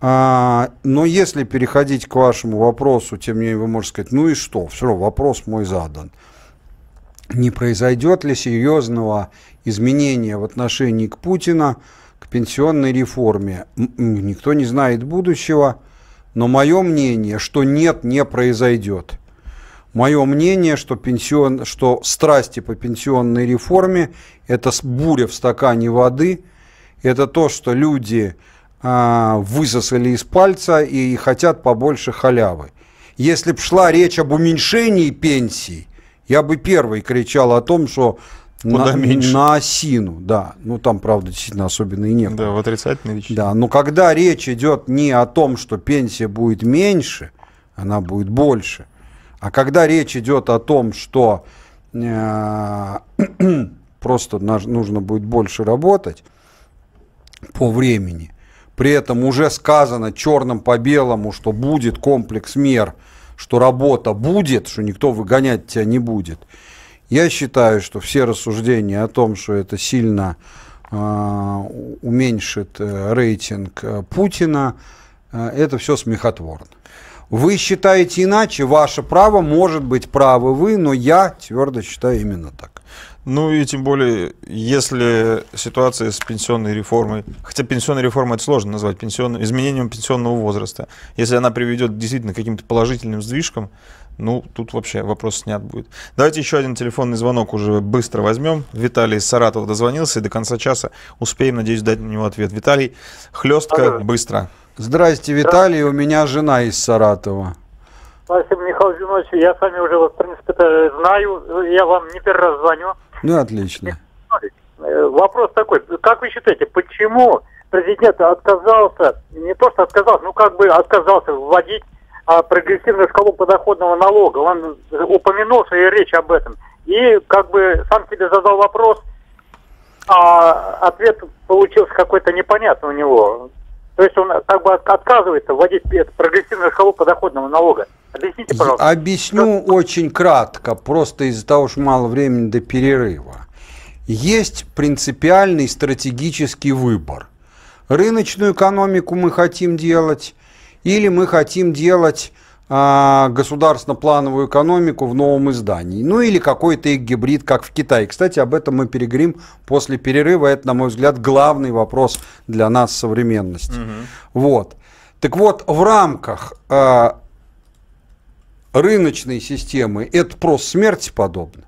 А, но если переходить к вашему вопросу, тем не менее вы можете сказать, ну и что, все равно вопрос мой задан. Не произойдет ли серьезного изменения в отношении к Путина, к пенсионной реформе? Никто не знает будущего, но мое мнение, что нет, не произойдет. Мое мнение, что, пенсион, что страсти по пенсионной реформе – это буря в стакане воды, это то, что люди а, высосали из пальца и хотят побольше халявы. Если б шла речь об уменьшении пенсий, я бы первый кричал о том, что Куда на, меньше. на осину, да. Ну, там, правда, действительно особенно и не Да, в отрицательной речи. Да, но когда речь идет не о том, что пенсия будет меньше, она будет больше, а когда речь идет о том, что э, просто нужно будет больше работать по времени, при этом уже сказано черным по белому, что будет комплекс мер, что работа будет, что никто выгонять тебя не будет. Я считаю, что все рассуждения о том, что это сильно э, уменьшит э, рейтинг э, Путина, э, это все смехотворно. Вы считаете иначе, ваше право, может быть правы вы, но я твердо считаю именно так. Ну и тем более, если ситуация с пенсионной реформой, хотя пенсионная реформа это сложно назвать пенсионным, изменением пенсионного возраста, если она приведет действительно к каким-то положительным сдвижкам, ну тут вообще вопрос снят будет. Давайте еще один телефонный звонок уже быстро возьмем. Виталий из Саратова дозвонился и до конца часа успеем, надеюсь, дать на него ответ. Виталий, хлестка, быстро. Здрасте, Виталий, у меня жена из Саратова. Спасибо, Михаил Зинович. Я с вами уже, в принципе, знаю. Я вам не первый раз звоню. Ну, отлично. Э, вопрос такой, как вы считаете, почему президент отказался, не то что отказался, ну как бы отказался вводить а, прогрессивную шкалу подоходного налога? Он упомянул в своей речи об этом. И как бы сам себе задал вопрос, а ответ получился какой-то непонятный у него. То есть он как бы отказывается вводить э, прогрессивную шкалу подоходного налога. Объясните, пожалуйста. Объясню что... очень кратко, просто из-за того, что мало времени до перерыва. Есть принципиальный стратегический выбор. Рыночную экономику мы хотим делать, или мы хотим делать а, государственно-плановую экономику в новом издании. Ну или какой-то их гибрид, как в Китае. Кстати, об этом мы перегрим после перерыва. Это, на мой взгляд, главный вопрос для нас современности. Угу. Вот. Так вот, в рамках а, рыночной системы это просто смерти подобно.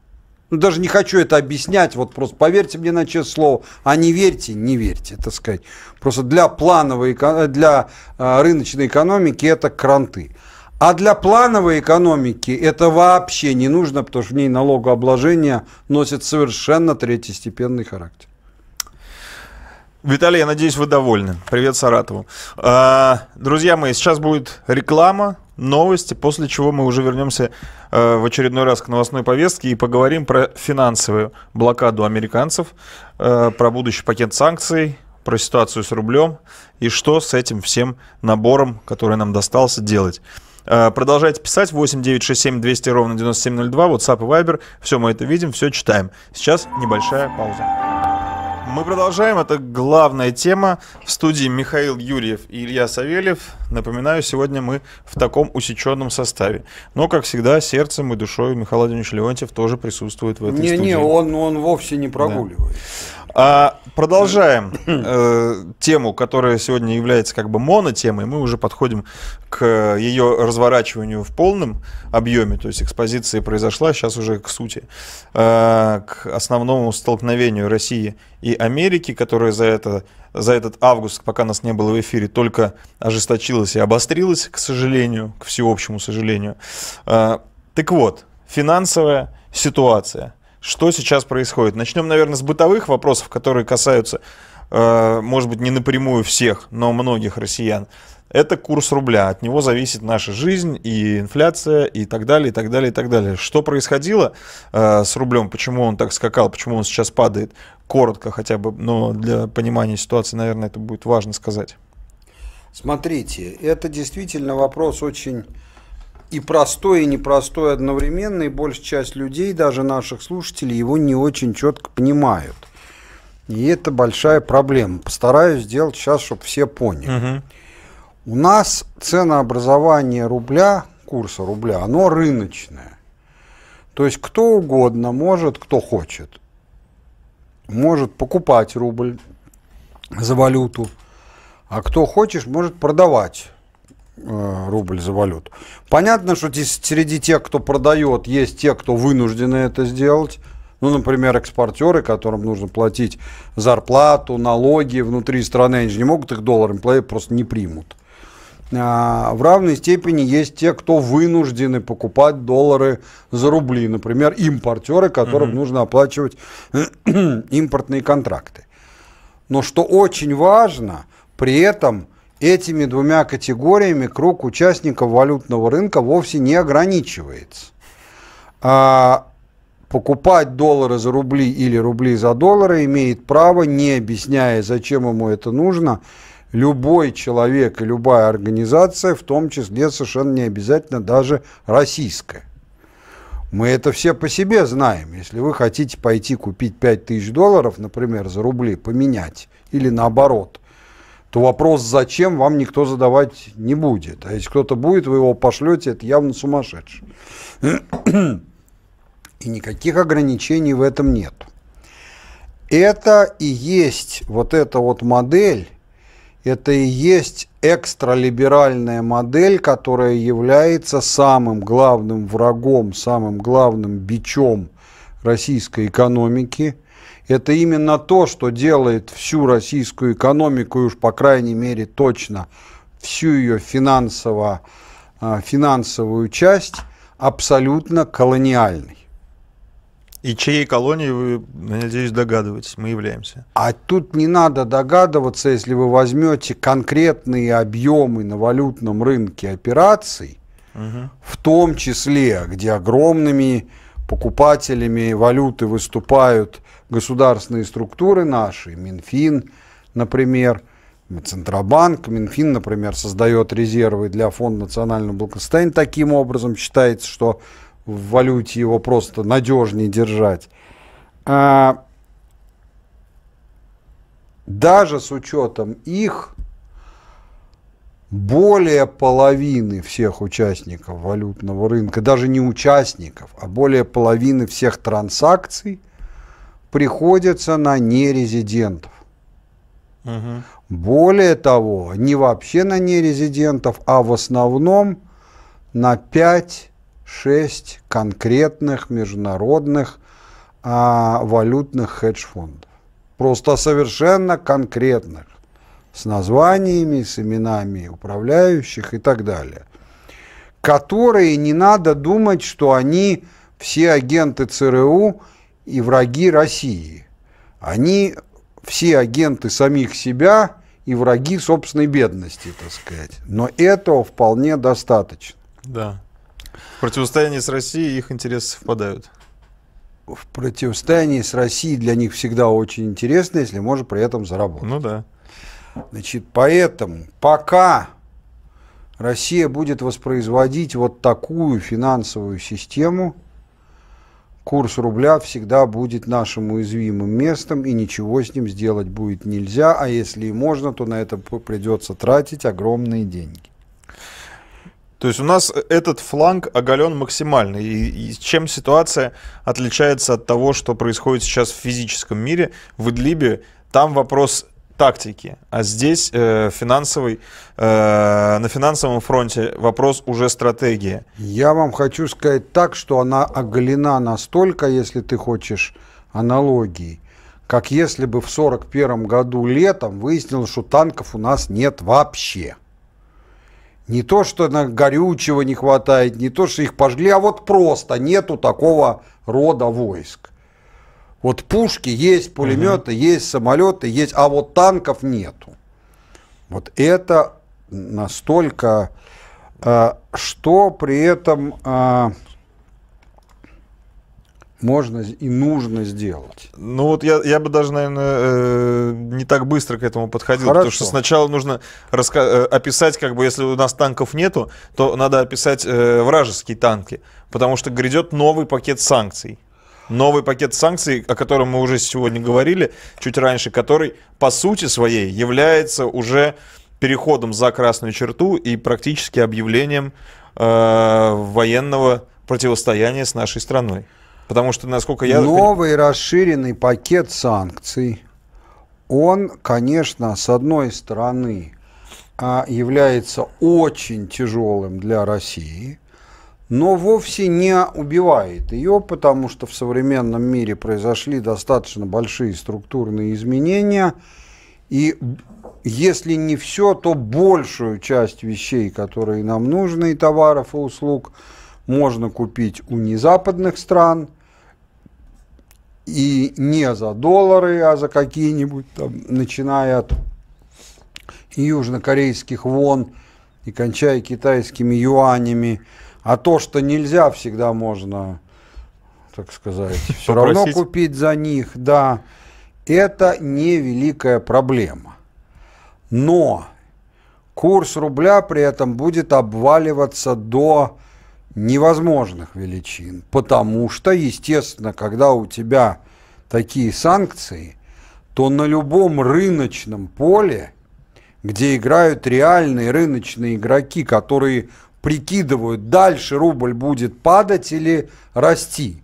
даже не хочу это объяснять, вот просто поверьте мне на честное слово, а не верьте, не верьте, так сказать. Просто для плановой, для э, рыночной экономики это кранты. А для плановой экономики это вообще не нужно, потому что в ней налогообложение носит совершенно третьестепенный характер. Виталий, я надеюсь, вы довольны. Привет Саратову. А, друзья мои, сейчас будет реклама новости, после чего мы уже вернемся э, в очередной раз к новостной повестке и поговорим про финансовую блокаду американцев, э, про будущий пакет санкций, про ситуацию с рублем и что с этим всем набором, который нам достался, делать. Э, продолжайте писать 8 9 6 7 200 ровно 9702, WhatsApp и Viber. Все мы это видим, все читаем. Сейчас небольшая пауза. Мы продолжаем. Это главная тема. В студии Михаил Юрьев и Илья Савельев. Напоминаю, сегодня мы в таком усеченном составе. Но, как всегда, сердцем и душой Михаил Владимирович Леонтьев тоже присутствует в этой не, студии. Не-не, он, он вовсе не прогуливает. Да. А, продолжаем э, тему, которая сегодня является как бы монотемой. Мы уже подходим к ее разворачиванию в полном объеме. То есть экспозиция произошла, сейчас уже к сути. Э, к основному столкновению России и Америки, которое за, это, за этот август, пока нас не было в эфире, только ожесточилось и обострилось, к сожалению, к всеобщему сожалению. Э, так вот, финансовая ситуация – что сейчас происходит. Начнем, наверное, с бытовых вопросов, которые касаются, э, может быть, не напрямую всех, но многих россиян. Это курс рубля, от него зависит наша жизнь и инфляция и так далее, и так далее, и так далее. Что происходило э, с рублем, почему он так скакал, почему он сейчас падает, коротко хотя бы, но для понимания ситуации, наверное, это будет важно сказать. Смотрите, это действительно вопрос очень и простой, и непростой одновременно, и большая часть людей, даже наших слушателей, его не очень четко понимают. И это большая проблема. Постараюсь сделать сейчас, чтобы все поняли. Угу. У нас ценообразование рубля, курса рубля, оно рыночное. То есть кто угодно может, кто хочет, может покупать рубль за валюту, а кто хочешь, может продавать Э, рубль за валюту. Понятно, что среди тех, кто продает, есть те, кто вынуждены это сделать. Ну, например, экспортеры, которым нужно платить зарплату, налоги внутри страны, они же не могут их долларами платить, просто не примут. А, в равной степени есть те, кто вынуждены покупать доллары за рубли. Например, импортеры, которым mm-hmm. нужно оплачивать импортные контракты. Но что очень важно, при этом – Этими двумя категориями круг участников валютного рынка вовсе не ограничивается. А покупать доллары за рубли или рубли за доллары имеет право, не объясняя, зачем ему это нужно, любой человек и любая организация, в том числе совершенно не обязательно даже российская. Мы это все по себе знаем. Если вы хотите пойти купить 5000 долларов, например, за рубли, поменять, или наоборот – то вопрос «зачем?» вам никто задавать не будет. А если кто-то будет, вы его пошлете, это явно сумасшедший. И никаких ограничений в этом нет. Это и есть вот эта вот модель, это и есть экстралиберальная модель, которая является самым главным врагом, самым главным бичом российской экономики – это именно то, что делает всю российскую экономику, и уж по крайней мере точно всю ее финансово, а, финансовую часть абсолютно колониальной. И чьей колонией вы, надеюсь, догадываетесь, мы являемся? А тут не надо догадываться, если вы возьмете конкретные объемы на валютном рынке операций, угу. в том числе, где огромными покупателями валюты выступают – государственные структуры наши, Минфин, например, Центробанк, Минфин, например, создает резервы для Фонда национального благосостояния таким образом, считается, что в валюте его просто надежнее держать. А, даже с учетом их более половины всех участников валютного рынка, даже не участников, а более половины всех транзакций приходится на нерезидентов. Угу. Более того, не вообще на нерезидентов, а в основном на 5-6 конкретных международных а, валютных хедж-фондов. Просто совершенно конкретных, с названиями, с именами управляющих и так далее. Которые не надо думать, что они все агенты ЦРУ – и враги России. Они все агенты самих себя и враги собственной бедности, так сказать. Но этого вполне достаточно. Да. В противостоянии с Россией их интересы совпадают. В противостоянии с Россией для них всегда очень интересно, если можно при этом заработать. Ну да. Значит, поэтому пока Россия будет воспроизводить вот такую финансовую систему, курс рубля всегда будет нашим уязвимым местом, и ничего с ним сделать будет нельзя, а если и можно, то на это придется тратить огромные деньги. То есть у нас э, этот фланг оголен максимально. И, и чем ситуация отличается от того, что происходит сейчас в физическом мире? В Идлибе там вопрос тактики, а здесь э, финансовый, э, на финансовом фронте вопрос уже стратегии. Я вам хочу сказать так, что она оголена настолько, если ты хочешь аналогии, как если бы в 41 году летом выяснилось, что танков у нас нет вообще. Не то, что на горючего не хватает, не то, что их пожгли, а вот просто нету такого рода войск. Вот пушки есть, пулеметы угу. есть, самолеты есть, а вот танков нету. Вот это настолько, а, что при этом а, можно и нужно сделать. Ну вот я, я бы даже, наверное, э, не так быстро к этому подходил, Хорошо. потому что сначала нужно раска- э, описать, как бы, если у нас танков нету, то надо описать э, вражеские танки, потому что грядет новый пакет санкций новый пакет санкций, о котором мы уже сегодня говорили чуть раньше, который по сути своей является уже переходом за красную черту и практически объявлением э, военного противостояния с нашей страной. Потому что, насколько я... Новый расширенный пакет санкций, он, конечно, с одной стороны а, является очень тяжелым для России – но вовсе не убивает ее, потому что в современном мире произошли достаточно большие структурные изменения, и если не все, то большую часть вещей, которые нам нужны, и товаров, и услуг, можно купить у незападных стран, и не за доллары, а за какие-нибудь, там, начиная от южнокорейских вон и кончая китайскими юанями, а то, что нельзя, всегда можно, так сказать, все равно купить за них, да. Это не великая проблема. Но курс рубля при этом будет обваливаться до невозможных величин, потому что, естественно, когда у тебя такие санкции, то на любом рыночном поле, где играют реальные рыночные игроки, которые прикидывают, дальше рубль будет падать или расти.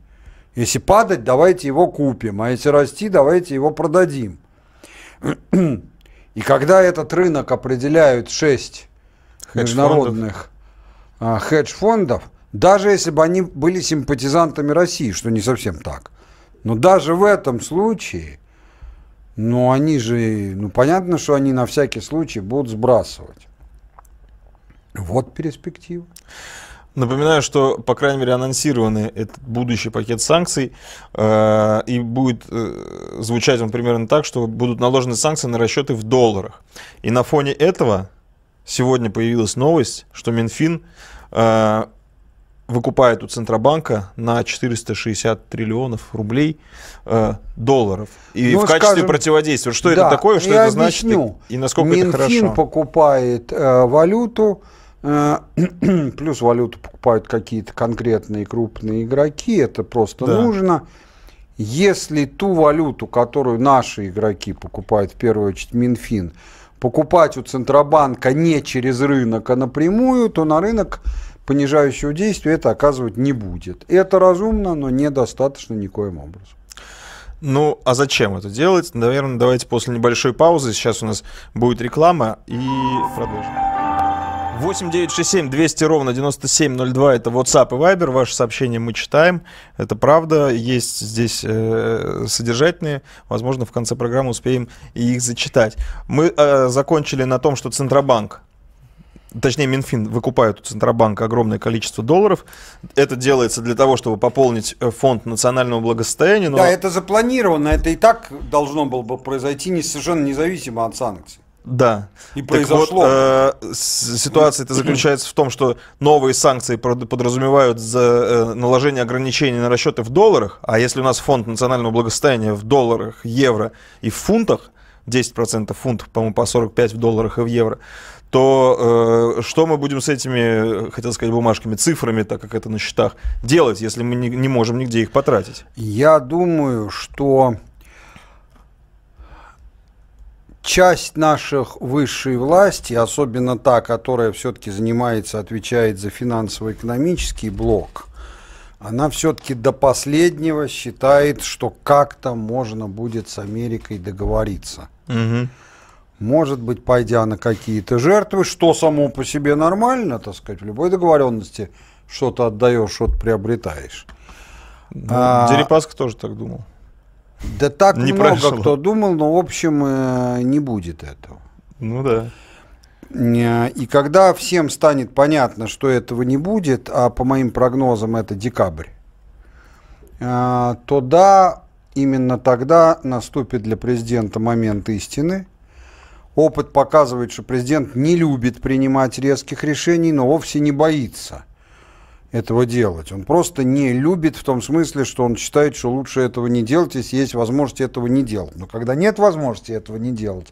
Если падать, давайте его купим, а если расти, давайте его продадим. И когда этот рынок определяют 6 международных а, хедж-фондов, даже если бы они были симпатизантами России, что не совсем так, но даже в этом случае, ну они же, ну понятно, что они на всякий случай будут сбрасывать. Вот перспектива. Напоминаю, что, по крайней мере, анонсированный этот будущий пакет санкций, э, и будет э, звучать он примерно так, что будут наложены санкции на расчеты в долларах. И на фоне этого сегодня появилась новость, что Минфин э, выкупает у Центробанка на 460 триллионов рублей э, долларов. И ну, в качестве скажем, противодействия. Что да, это такое, что это объясню. значит и, и насколько Минфин это хорошо? Минфин покупает э, валюту, Э, плюс валюту покупают какие-то конкретные крупные игроки. Это просто да. нужно. Если ту валюту, которую наши игроки покупают, в первую очередь Минфин, покупать у Центробанка не через рынок, а напрямую, то на рынок понижающего действия это оказывать не будет. Это разумно, но недостаточно никоим образом. Ну, а зачем это делать? Наверное, давайте после небольшой паузы. Сейчас у нас будет реклама и продолжим. 8967 200 ровно 9702 это WhatsApp и Viber. Ваши сообщения мы читаем. Это правда. Есть здесь э, содержательные. Возможно, в конце программы успеем и их зачитать. Мы э, закончили на том, что Центробанк точнее Минфин выкупает у Центробанка огромное количество долларов. Это делается для того, чтобы пополнить э, фонд национального благосостояния. Но... Да, это запланировано, это и так должно было бы произойти не совершенно независимо от санкций. Да. И так произошло. Вот, э, ситуация-то заключается в том, что новые санкции подразумевают за, э, наложение ограничений на расчеты в долларах, а если у нас фонд национального благосостояния в долларах, евро и в фунтах, 10% фунтов, по-моему, по 45 в долларах и в евро, то э, что мы будем с этими, хотел сказать, бумажками, цифрами, так как это на счетах, делать, если мы не, не можем нигде их потратить? Я думаю, что часть наших высшей власти, особенно та, которая все-таки занимается, отвечает за финансово-экономический блок, она все-таки до последнего считает, что как-то можно будет с Америкой договориться. Угу. Может быть, пойдя на какие-то жертвы, что само по себе нормально, так сказать, в любой договоренности что-то отдаешь, что-то приобретаешь. Ну, а, Дерипаска тоже так думал. Да так не много прошло. кто думал, но в общем э, не будет этого. Ну да. И когда всем станет понятно, что этого не будет, а по моим прогнозам это декабрь, а, то да, именно тогда наступит для президента момент истины. Опыт показывает, что президент не любит принимать резких решений, но вовсе не боится – этого делать. Он просто не любит в том смысле, что он считает, что лучше этого не делать, если есть возможность этого не делать. Но когда нет возможности этого не делать,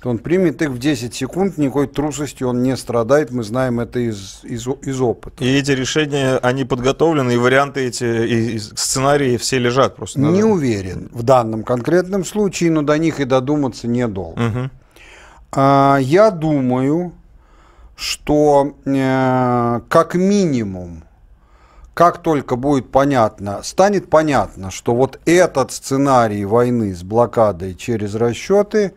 то он примет их в 10 секунд, никакой трусостью он не страдает, мы знаем это из, из, из опыта. И эти решения, они подготовлены, и варианты эти, и сценарии все лежат просто? Надо... Не уверен в данном конкретном случае, но до них и додуматься недолго. Угу. А, я думаю, что э, как минимум как только будет понятно, станет понятно, что вот этот сценарий войны с блокадой через расчеты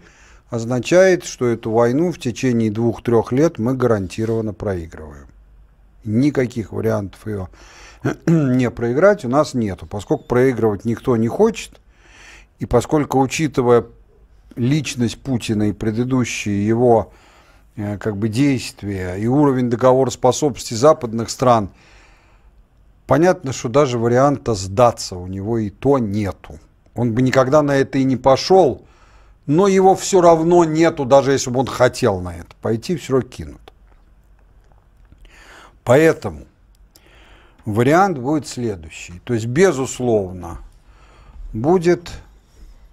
означает, что эту войну в течение двух-трех лет мы гарантированно проигрываем. Никаких вариантов ее не проиграть у нас нету, поскольку проигрывать никто не хочет, и поскольку, учитывая личность Путина и предыдущие его э, как бы действия и уровень договороспособности западных стран – Понятно, что даже варианта сдаться у него и то нету. Он бы никогда на это и не пошел, но его все равно нету, даже если бы он хотел на это пойти, все равно кинут. Поэтому вариант будет следующий. То есть, безусловно, будет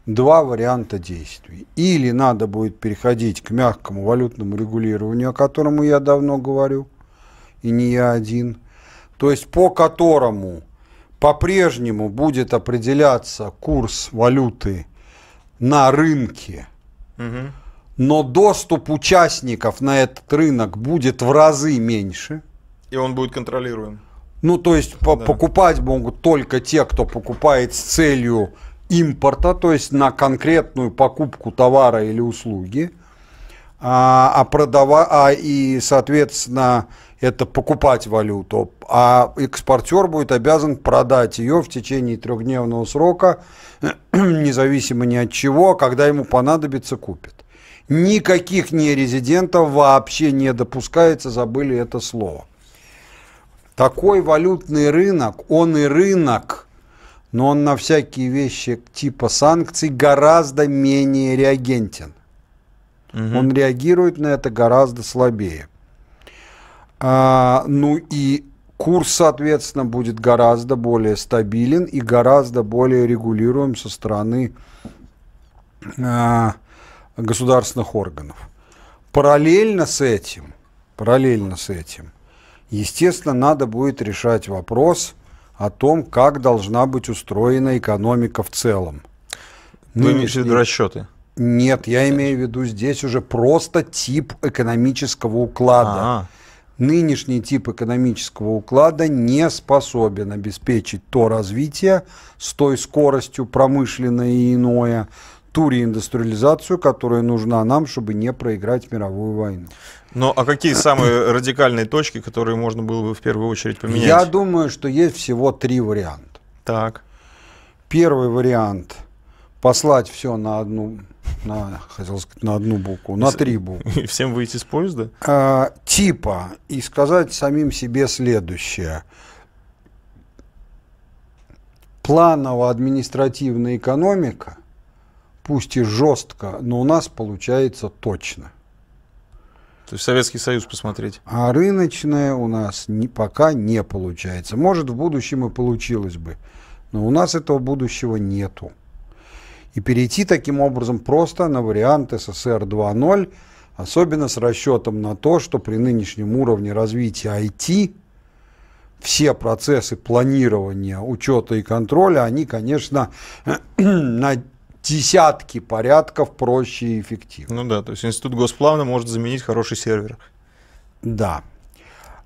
два варианта действий. Или надо будет переходить к мягкому валютному регулированию, о котором я давно говорю, и не я один – то есть по которому по-прежнему будет определяться курс валюты на рынке, угу. но доступ участников на этот рынок будет в разы меньше. И он будет контролируем. Ну, то есть да. покупать могут только те, кто покупает с целью импорта, то есть на конкретную покупку товара или услуги а, а, продава, а и, соответственно, это покупать валюту, а экспортер будет обязан продать ее в течение трехдневного срока, независимо ни от чего, а когда ему понадобится, купит. Никаких нерезидентов вообще не допускается, забыли это слово. Такой валютный рынок, он и рынок, но он на всякие вещи типа санкций гораздо менее реагентен. Угу. Он реагирует на это гораздо слабее. А, ну и курс, соответственно, будет гораздо более стабилен и гораздо более регулируем со стороны а, государственных органов. Параллельно с этим, параллельно с этим, естественно, надо будет решать вопрос о том, как должна быть устроена экономика в целом. Вы имеете в виду расчеты? Нет, я имею в виду здесь уже просто тип экономического уклада. А-а. Нынешний тип экономического уклада не способен обеспечить то развитие с той скоростью промышленное и иное, ту реиндустриализацию, которая нужна нам, чтобы не проиграть мировую войну. Но а какие самые радикальные точки, которые можно было бы в первую очередь поменять? Я думаю, что есть всего три варианта. Так. Первый вариант – послать все на одну на, хотел сказать, на одну букву, на три буквы. И всем выйти с поезда? А, типа, и сказать самим себе следующее. Планово-административная экономика, пусть и жестко, но у нас получается точно. То есть Советский Союз посмотреть. А рыночная у нас не, пока не получается. Может, в будущем и получилось бы. Но у нас этого будущего нету и перейти таким образом просто на вариант СССР 2.0, особенно с расчетом на то, что при нынешнем уровне развития IT все процессы планирования, учета и контроля, они, конечно, на десятки порядков проще и эффективнее. Ну да, то есть институт госплавна может заменить хороший сервер. Да.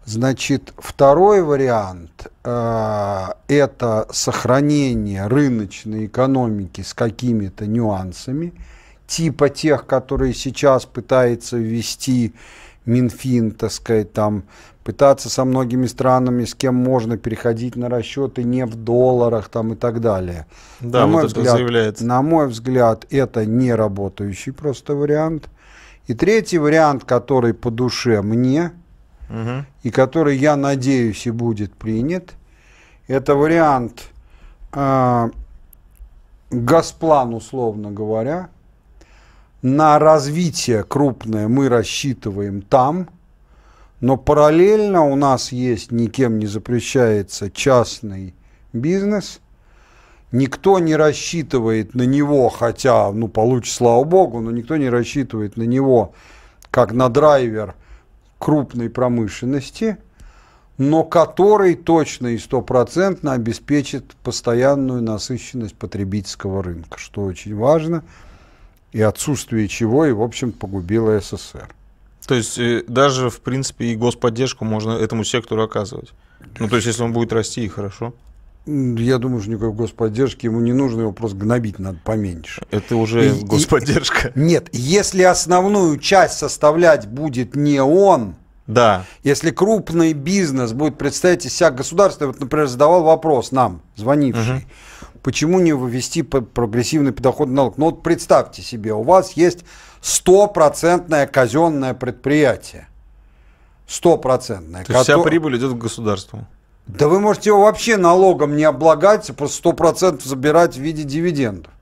Значит, второй вариант э, – это сохранение рыночной экономики с какими-то нюансами, типа тех, которые сейчас пытается ввести Минфин, так сказать, там, пытаться со многими странами, с кем можно переходить на расчеты не в долларах там, и так далее. Да, на вот мой это заявляется. На мой взгляд, это не работающий просто вариант. И третий вариант, который по душе мне – и который, я надеюсь, и будет принят, это вариант э, Газплан, условно говоря, на развитие крупное мы рассчитываем там, но параллельно у нас есть, никем не запрещается, частный бизнес. Никто не рассчитывает на него, хотя, ну, получится, слава богу, но никто не рассчитывает на него как на драйвер – крупной промышленности, но который точно и стопроцентно обеспечит постоянную насыщенность потребительского рынка, что очень важно, и отсутствие чего и, в общем, погубило СССР. То есть э, даже, в принципе, и господдержку можно этому сектору оказывать? Ну, то есть если он будет расти, и хорошо? Я думаю, что никакой господдержки ему не нужно, его просто гнобить надо поменьше. Это уже и, господдержка. И, нет, если основную часть составлять будет не он, да. Если крупный бизнес будет представить из себя государство, вот, например, задавал вопрос нам, звонивший, угу. почему не ввести прогрессивный подоходный налог? Ну вот представьте себе, у вас есть стопроцентное казенное предприятие. Стопроцентное. То есть кото... вся прибыль идет к государству. Да вы можете его вообще налогом не облагать, просто 100% забирать в виде дивидендов.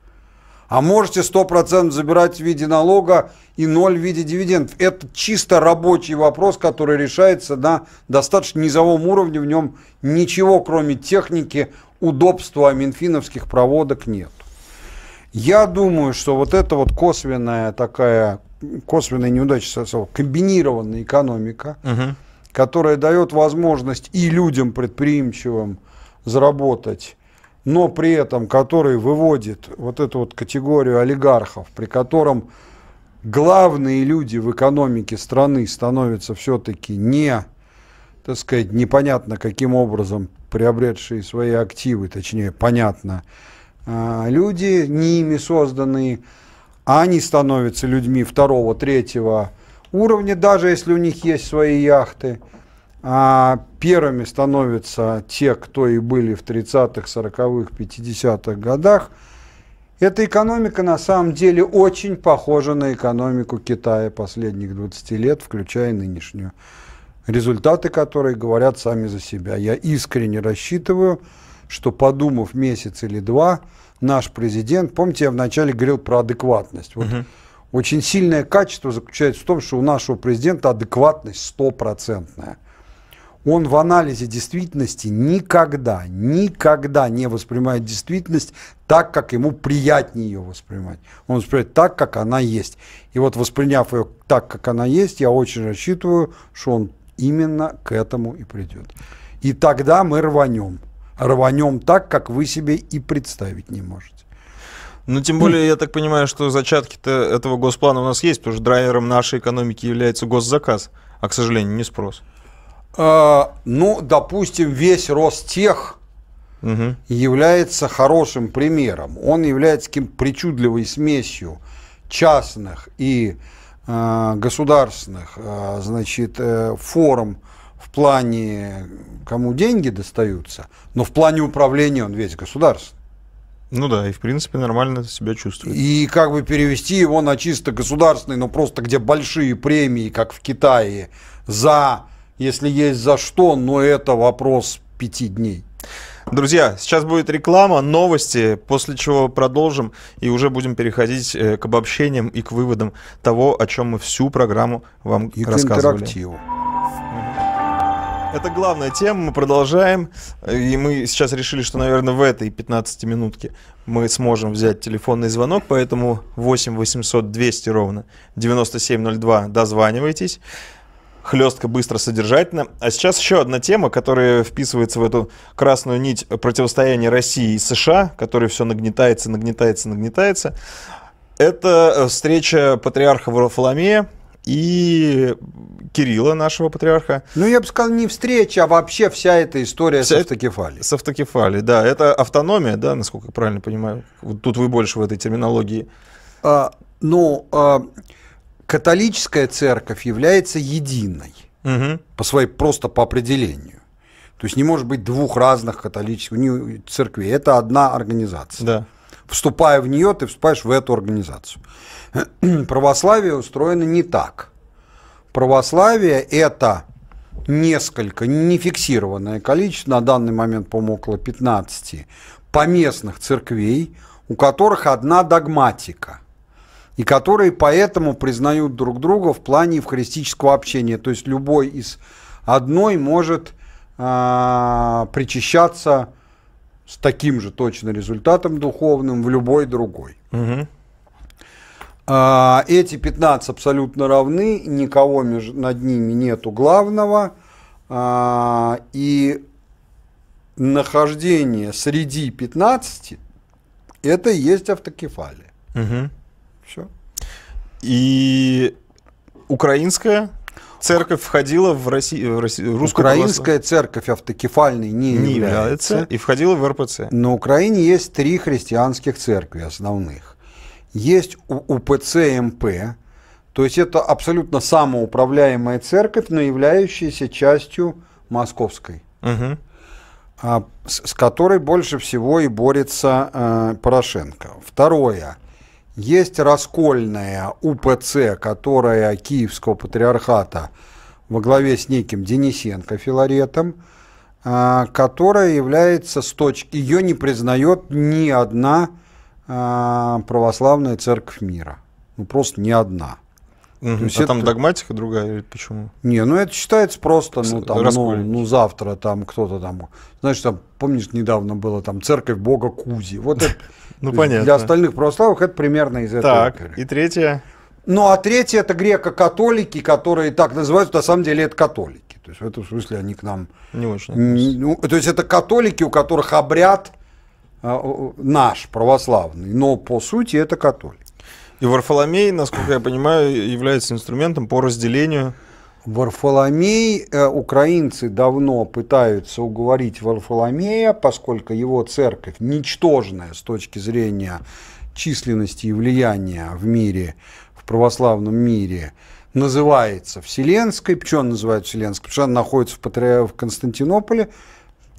А можете 100% забирать в виде налога и 0 в виде дивидендов. Это чисто рабочий вопрос, который решается на достаточно низовом уровне. В нем ничего, кроме техники, удобства минфиновских проводок нет. Я думаю, что вот эта вот косвенная такая, косвенная неудача, комбинированная экономика, угу которая дает возможность и людям предприимчивым заработать, но при этом который выводит вот эту вот категорию олигархов, при котором главные люди в экономике страны становятся все-таки не, так сказать, непонятно каким образом приобретшие свои активы, точнее, понятно, а, люди, не ими созданные, а они становятся людьми второго, третьего, уровне, даже если у них есть свои яхты. А первыми становятся те, кто и были в 30-х, 40-х, 50-х годах. Эта экономика на самом деле очень похожа на экономику Китая последних 20 лет, включая нынешнюю. Результаты которые говорят сами за себя. Я искренне рассчитываю, что подумав месяц или два, наш президент, помните, я вначале говорил про адекватность. Вот Uh -huh. Очень сильное качество заключается в том, что у нашего президента адекватность стопроцентная. Он в анализе действительности никогда, никогда не воспринимает действительность так, как ему приятнее ее воспринимать. Он воспринимает так, как она есть. И вот восприняв ее так, как она есть, я очень рассчитываю, что он именно к этому и придет. И тогда мы рванем. Рванем так, как вы себе и представить не можете. Ну, тем более, я так понимаю, что зачатки-то этого госплана у нас есть, потому что драйвером нашей экономики является госзаказ, а, к сожалению, не спрос. А, ну, допустим, весь Ростех угу. является хорошим примером. Он является таким причудливой смесью частных и э, государственных э, значит, э, форм в плане, кому деньги достаются, но в плане управления он весь государственный. Ну да, и в принципе нормально себя чувствует. И как бы перевести его на чисто государственный, но ну просто где большие премии, как в Китае, за, если есть за что, но это вопрос пяти дней. Друзья, сейчас будет реклама, новости, после чего продолжим и уже будем переходить э, к обобщениям и к выводам того, о чем мы всю программу вам и рассказывали. К интерактиву. Это главная тема, мы продолжаем. И мы сейчас решили, что, наверное, в этой 15 минутке мы сможем взять телефонный звонок, поэтому 8 800 200 ровно 9702 дозванивайтесь. Хлестка быстро, содержательно. А сейчас еще одна тема, которая вписывается в эту красную нить противостояния России и США, которая все нагнетается, нагнетается, нагнетается. Это встреча патриарха Варфоломея и Кирилла, нашего патриарха. Ну, я бы сказал, не встреча, а вообще вся эта история вся с автокефалией. С автокефалией, да. Это автономия, да, насколько я правильно понимаю. тут вы больше в этой терминологии. А, ну, а, католическая церковь является единой. Угу. По своей, просто по определению. То есть не может быть двух разных католических церквей. Это одна организация. Да. Вступая в нее, ты вступаешь в эту организацию. православие устроено не так. Православие – это несколько, нефиксированное количество, на данный момент, по-моему, около 15 поместных церквей, у которых одна догматика, и которые поэтому признают друг друга в плане евхаристического общения. То есть любой из одной может э, причащаться с таким же точно результатом духовным в любой другой. Угу. А, эти 15 абсолютно равны, никого над ними нету главного. А, и нахождение среди 15 это и есть автокефалия. Угу. Все. И украинская церковь входила в, Росси... в Росси... русскую Украинская православ... церковь автокефальной не, не является. является. И входила в РПЦ. На Украине есть три христианских церкви основных есть УПЦ МП, то есть это абсолютно самоуправляемая церковь, но являющаяся частью московской, угу. с которой больше всего и борется э, Порошенко. Второе. Есть раскольная УПЦ, которая Киевского патриархата во главе с неким Денисенко Филаретом, э, которая является с точки... Ее не признает ни одна а, православная церковь мира. Ну, просто не одна. Угу. То есть а это... там догматика другая или почему? Не, ну это считается просто, ну там, ну, ну завтра там кто-то там, знаешь, там, помнишь, недавно было там церковь бога Кузи. Вот это ну, понятно. для остальных православных это примерно из этого. Так, и третье? Ну, а третье это греко-католики, которые так называются, на самом деле это католики. То есть в этом смысле они к нам... Не очень. Ну, то есть это католики, у которых обряд а, наш, православный, но по сути это католик. И Варфоломей, насколько я понимаю, является инструментом по разделению Варфоломей, э, украинцы давно пытаются уговорить Варфоломея, поскольку его церковь ничтожная с точки зрения численности и влияния в мире, в православном мире, называется Вселенской. Почему она называется Вселенской? Потому что она находится в, в Константинополе,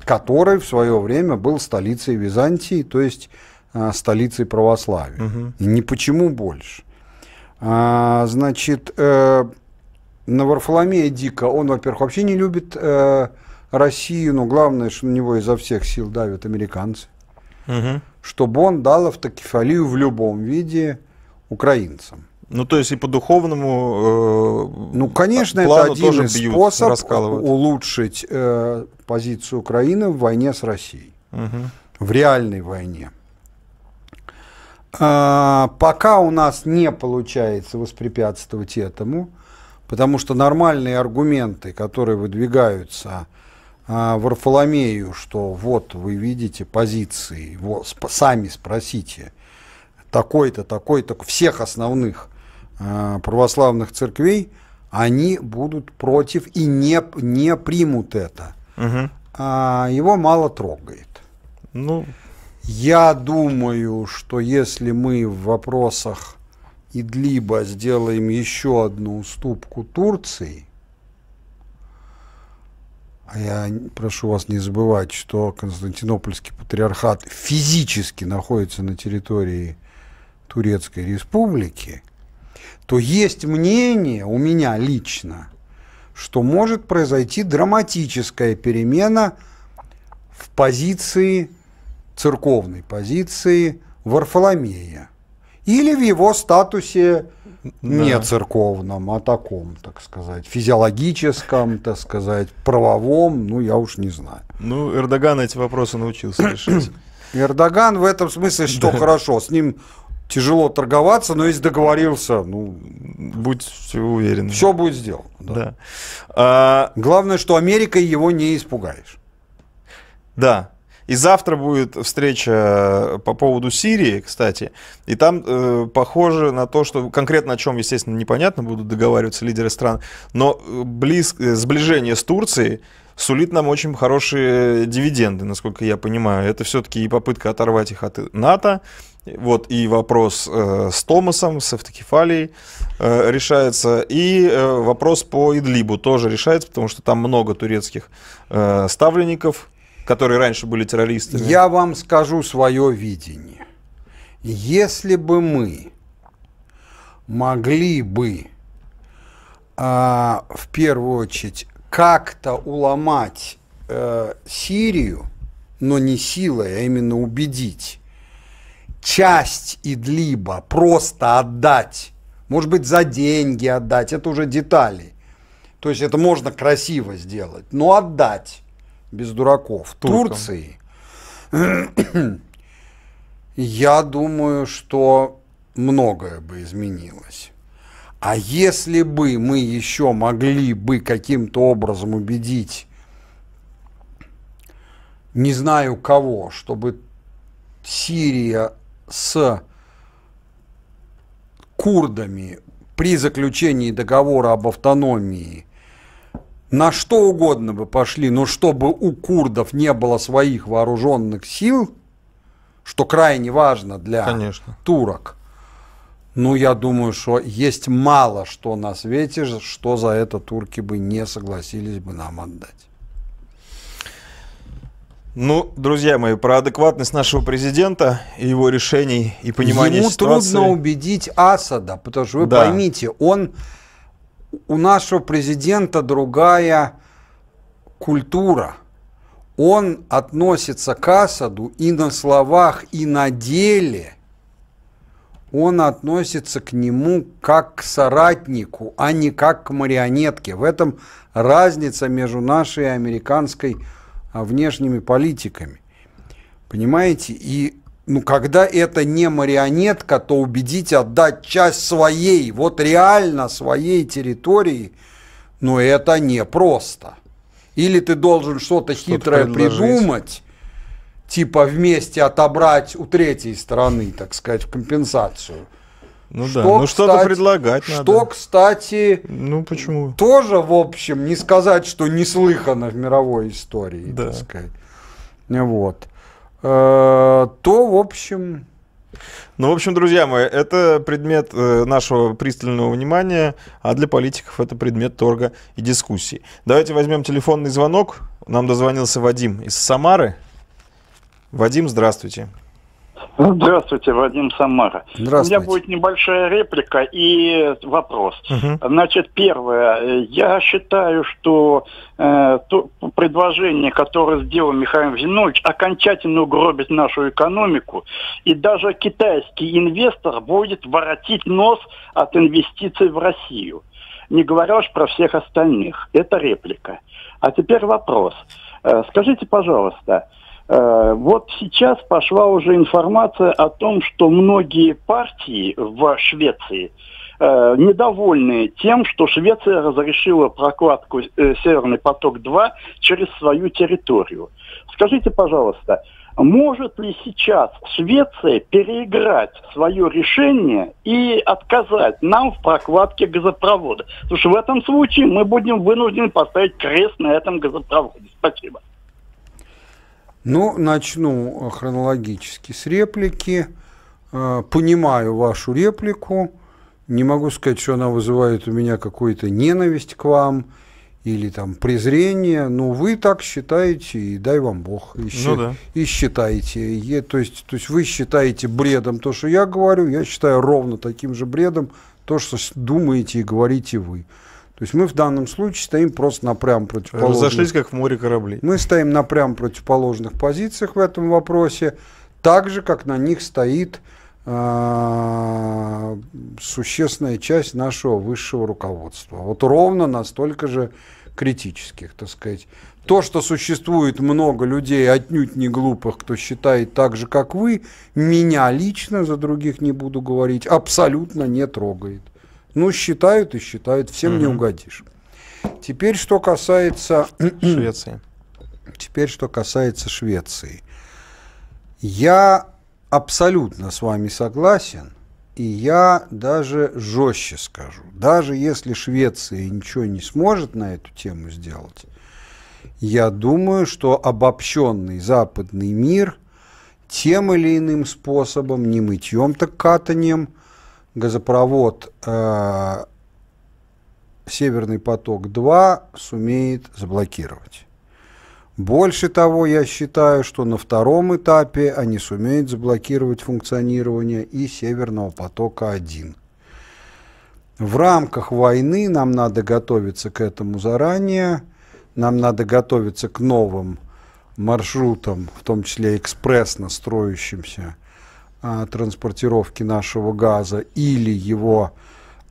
который в свое время был столицей Византии, то есть э, столицей православия. Угу. не почему больше. А, значит, э, на Варфоломея Дика, он, во-первых, вообще не любит э, Россию, но главное, что на него изо всех сил давят американцы, угу. чтобы он дал автокефалию в любом виде украинцам. Ну, то есть и по духовному э, Ну, конечно, плану это один тоже из бьют, способ улучшить э, позицию Украины в войне с Россией. Угу. В реальной войне. Э, пока у нас не получается воспрепятствовать этому, потому что нормальные аргументы, которые выдвигаются э, а, арфоломею, что вот вы видите позиции, вот, сп сами спросите, такой-то, такой-то, всех основных – Э, православных церквей, они будут против и не, не примут это. Угу. А, его мало трогает. Ну. Я думаю, что если мы в вопросах Идлиба сделаем еще одну уступку Турции, а я прошу вас не забывать, что Константинопольский патриархат физически находится на территории Турецкой Республики, то есть мнение у меня лично, что может произойти драматическая перемена в позиции, церковной позиции Варфоломея. Или в его статусе не церковном, а таком, так сказать, физиологическом, так сказать, правовом, ну, я уж не знаю. Ну, Эрдоган эти вопросы научился решать. Эрдоган в этом смысле, что хорошо, с ним тяжело торговаться, но если договорился, ну... Будь уверен. Все будет сделано. Да. да. А... Главное, что Америкой его не испугаешь. Да. И завтра будет встреча э, по поводу Сирии, кстати. И там э, похоже на то, что конкретно о чем, естественно, непонятно, будут договариваться лидеры стран, но э, близ, э, сближение с Турцией сулит нам очень хорошие дивиденды, насколько я понимаю. Это все-таки и попытка оторвать их от НАТО, вот и вопрос э, с Томасом, с Эвтокефалией э, решается. И э, вопрос по Идлибу тоже решается, потому что там много турецких э, ставленников, которые раньше были террористами. Я вам скажу свое видение. Если бы мы могли бы э, в первую очередь как-то уломать э, Сирию, но не силой, а именно убедить часть Идлиба просто отдать, может быть, за деньги отдать, это уже детали. То есть это можно красиво сделать, но отдать без дураков Туркам. Турции. Я думаю, что многое бы изменилось. А если бы мы еще могли бы каким-то образом убедить, не знаю кого, чтобы Сирия с курдами при заключении договора об автономии на что угодно бы пошли, но чтобы у курдов не было своих вооруженных сил, что крайне важно для Конечно. турок, ну, я думаю, что есть мало что на свете, что за это турки бы не согласились бы нам отдать. Ну, друзья мои, про адекватность нашего президента и его решений и понимание Ему ситуации. трудно убедить Асада, потому что вы да. поймите, он у нашего президента другая культура. Он относится к Асаду и на словах, и на деле. Он относится к нему как к соратнику, а не как к марионетке. В этом разница между нашей и американской культурой а внешними политиками. Понимаете? И ну, когда это не марионетка, то убедить отдать часть своей, вот реально своей территории, ну, это непросто. Или ты должен что-то что хитрое предложить. придумать, типа вместе отобрать у третьей стороны, так сказать, компенсацию. Ну что, да, ну что-то предлагать что, надо. Что, кстати, ну почему? Тоже, в общем, не сказать, что неслыхано в мировой истории, да. так сказать. Вот. Э -э то, в общем, ну, в общем, друзья мои, это предмет э, нашего пристального внимания, а для политиков это предмет торга и дискуссий. Давайте возьмем телефонный звонок. Нам дозвонился Вадим из Самары. Вадим, здравствуйте. Ну, здравствуйте, Вадим Самара. Здравствуйте. У меня будет небольшая реплика и вопрос. Угу. Значит, первое, я считаю, что э, то предложение, которое сделал Михаил Зинович, окончательно угробит нашу экономику, и даже китайский инвестор будет воротить нос от инвестиций в Россию. Не говоря уж про всех остальных. Это реплика. А теперь вопрос. Э, скажите, пожалуйста, Э, вот сейчас пошла уже информация о том, что многие партии в Швеции э, недовольны тем, что Швеция разрешила прокладку э, «Северный поток-2» через свою территорию. Скажите, пожалуйста, может ли сейчас Швеция переиграть свое решение и отказать нам в прокладке газопровода? Потому что в этом случае мы будем вынуждены поставить крест на этом газопроводе. Спасибо. Ну, начну э, хронологически с реплики. Э, понимаю вашу реплику. Не могу сказать, что она вызывает у меня какую-то ненависть к вам или там презрение, но вы так считаете, и дай вам Бог, и, ну, да. и считаете. И, э, то, есть, то есть вы считаете бредом то, что я говорю, я считаю ровно таким же бредом то, что думаете и говорите вы. То есть мы в данном случае стоим просто на прям противоположных... Разошлись, как в море кораблей. Мы стоим на прям противоположных позициях в этом вопросе, так же, как на них стоит а, существенная часть нашего высшего руководства. Вот ровно настолько же критических, так сказать. То, что существует много людей, отнюдь не глупых, кто считает так же, как вы, меня лично, за других не буду говорить, абсолютно не трогает. Ну, считают и считают, всем угу. не угодишь. Теперь, что касается... Швеции. Теперь, что касается Швеции. Я абсолютно с вами согласен, и я даже жестче скажу. Даже если Швеция ничего не сможет на эту тему сделать, я думаю, что обобщенный западный мир тем или иным способом, не мытьем, так катанием – газопровод э, Северный поток-2 сумеет заблокировать. Больше того, я считаю, что на втором этапе они сумеют заблокировать функционирование и Северного потока-1. В рамках войны нам надо готовиться к этому заранее, нам надо готовиться к новым маршрутам, в том числе экспрессно строящимся а, транспортировки нашего газа или его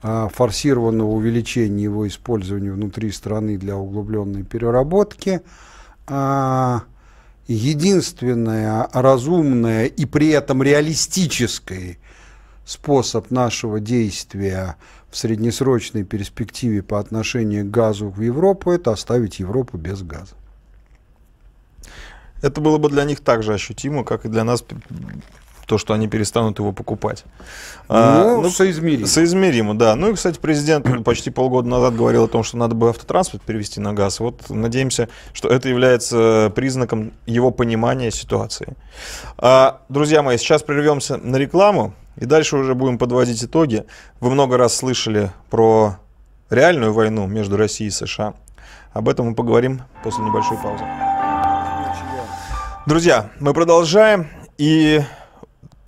а, форсированного увеличения его использования внутри страны для углубленной переработки. А, единственное разумное и при этом реалистический способ нашего действия в среднесрочной перспективе по отношению к газу в Европу – это оставить Европу без газа. Это было бы для них так же ощутимо, как и для нас то, что они перестанут его покупать. Ну, а, ну соизмеримо. Соизмеримо, да. Ну и, кстати, президент почти полгода назад говорил о том, что надо бы автотранспорт перевести на газ. Вот надеемся, что это является признаком его понимания ситуации. А, друзья мои, сейчас прервемся на рекламу и дальше уже будем подводить итоги. Вы много раз слышали про реальную войну между Россией и США. Об этом мы поговорим после небольшой паузы. Друзья, мы продолжаем. И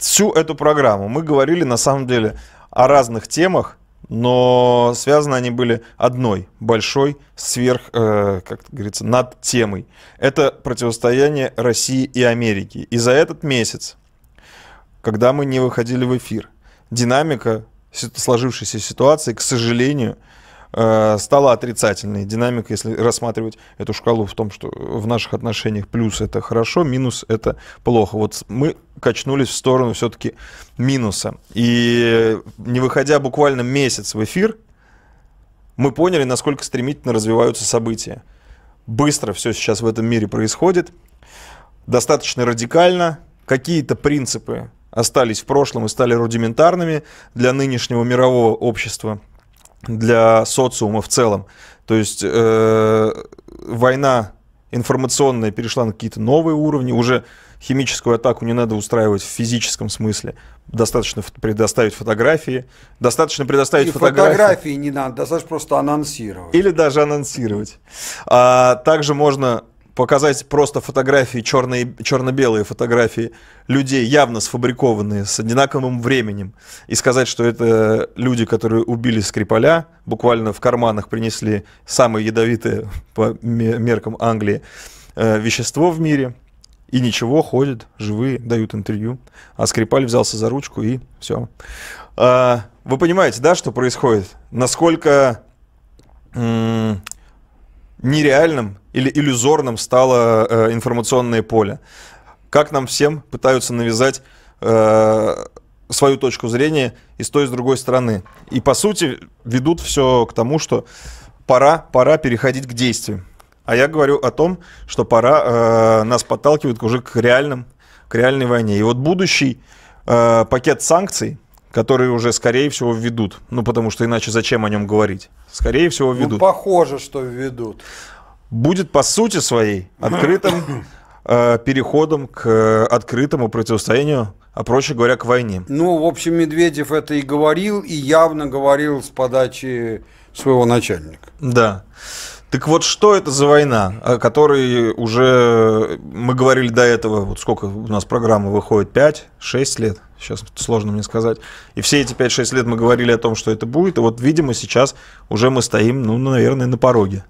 всю эту программу мы говорили на самом деле о разных темах, но связаны они были одной большой сверх, э, как говорится, над темой. Это противостояние России и Америки. И за этот месяц, когда мы не выходили в эфир, динамика сложившейся ситуации, к сожалению, Э, стала отрицательной. Динамика, если рассматривать эту шкалу в том, что в наших отношениях плюс это хорошо, минус это плохо. Вот мы качнулись в сторону все-таки минуса. И не выходя буквально месяц в эфир, мы поняли, насколько стремительно развиваются события. Быстро все сейчас в этом мире происходит, достаточно радикально. Какие-то принципы остались в прошлом и стали рудиментарными для нынешнего мирового общества – для социума в целом. То есть э, война информационная перешла на какие-то новые уровни, уже химическую атаку не надо устраивать в физическом смысле. Достаточно предоставить фотографии. Достаточно предоставить и фотографии. фотографии не надо, достаточно просто анонсировать. Или даже анонсировать. А, также можно показать просто фотографии, черные, черно-белые фотографии людей, явно сфабрикованные, с одинаковым временем, и сказать, что это люди, которые убили Скрипаля, буквально в карманах принесли самое ядовитое по меркам Англии э, вещество в мире, и ничего, ходят, живые, дают интервью. А Скрипаль взялся за ручку, и все. А, вы понимаете, да, что происходит? Насколько нереальным или иллюзорным стало э, информационное поле. Как нам всем пытаются навязать э, свою точку зрения и с той, и с другой стороны. И, по сути, ведут все к тому, что пора, пора переходить к действию. А я говорю о том, что пора э, нас подталкивают уже к реальным, к реальной войне. И вот будущий э, пакет санкций, которые уже, скорее всего, введут. Ну, потому что иначе зачем о нем говорить? Скорее всего, ну, введут. Ну, похоже, что введут будет по сути своей открытым э, переходом к э, открытому противостоянию, а проще говоря, к войне. Ну, в общем, Медведев это и говорил, и явно говорил с подачи своего начальника. Да. Так вот, что это за война, о которой уже мы говорили до этого, вот сколько у нас программы выходит, 5-6 лет, сейчас сложно мне сказать. И все эти 5-6 лет мы говорили о том, что это будет, и вот, видимо, сейчас уже мы стоим, ну, наверное, на пороге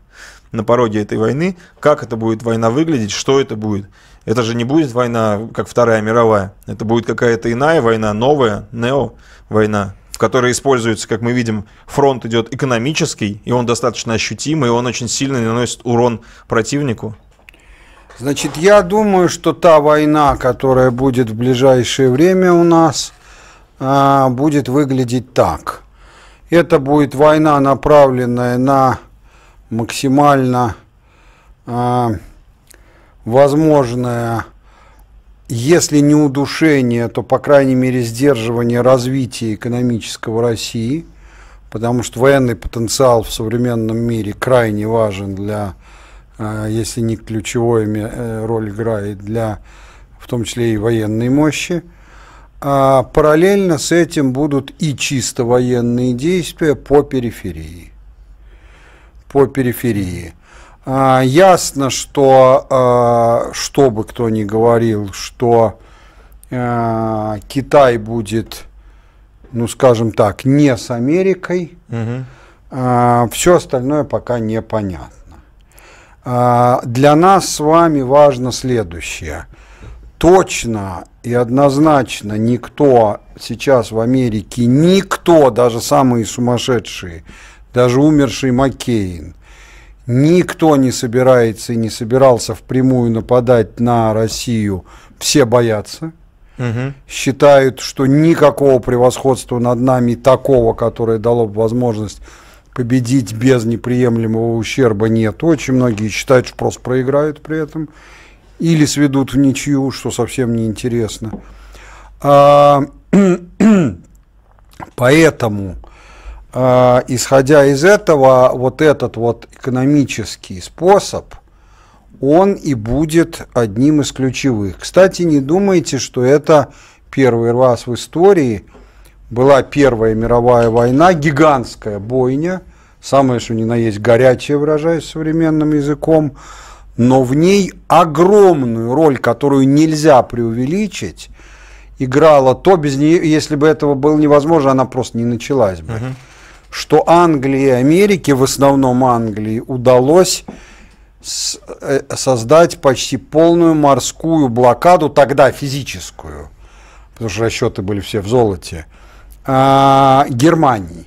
на пороге этой войны, как это будет война выглядеть, что это будет. Это же не будет война, как Вторая мировая. Это будет какая-то иная война, новая, нео-война, в которой используется, как мы видим, фронт идет экономический, и он достаточно ощутимый, и он очень сильно наносит урон противнику. Значит, я думаю, что та война, которая будет в ближайшее время у нас, а, будет выглядеть так. Это будет война, направленная на максимально э, возможное, если не удушение, то, по крайней мере, сдерживание развития экономического России, потому что военный потенциал в современном мире крайне важен для, э, если не ключевой э, роль играет, для в том числе и военной мощи. А параллельно с этим будут и чисто военные действия по периферии по периферии. А, ясно, что, а, что бы кто ни говорил, что а, Китай будет, ну скажем так, не с Америкой, угу. все остальное пока непонятно. Для нас с вами важно следующее. Точно и однозначно никто сейчас в Америке, никто, даже самые сумасшедшие, даже умерший Маккейн. Никто не собирается и не собирался впрямую нападать на Россию. Все боятся. Угу. Считают, что никакого превосходства над нами такого, которое дало бы возможность победить без неприемлемого ущерба, нет. Очень многие считают, что просто проиграют при этом. Или сведут в ничью, что совсем неинтересно. А, поэтому... А, исходя из этого, вот этот вот экономический способ, он и будет одним из ключевых. Кстати, не думайте, что это первый раз в истории была Первая мировая война, гигантская бойня, самое что ни на есть горячее, выражаясь современным языком, но в ней огромную роль, которую нельзя преувеличить, играла то без нее, если бы этого было невозможно, она просто не началась бы. Uh-huh что Англии и Америке, в основном Англии, удалось э, создать почти полную морскую блокаду, тогда физическую, потому что расчеты были все в золоте, а, Германии,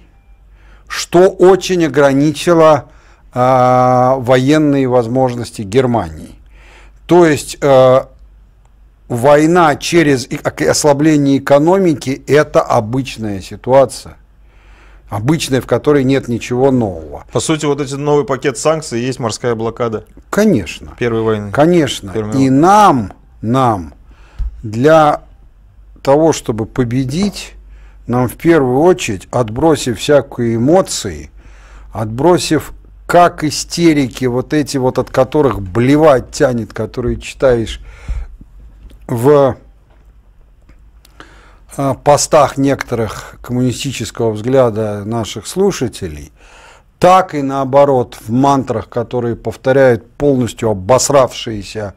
что очень ограничило а, военные возможности Германии. То есть э, война через а, ослабление экономики – это обычная ситуация – обычная, в которой нет ничего нового. По сути, вот этот новый пакет санкций есть морская блокада. Конечно. Первой войны. Конечно. Первой войны. И нам, нам, для того, чтобы победить, нам в первую очередь, отбросив всякие эмоции, отбросив как истерики, вот эти вот, от которых блевать тянет, которые читаешь в Э, постах некоторых коммунистического взгляда наших слушателей, так и наоборот в мантрах, которые повторяют полностью обосравшиеся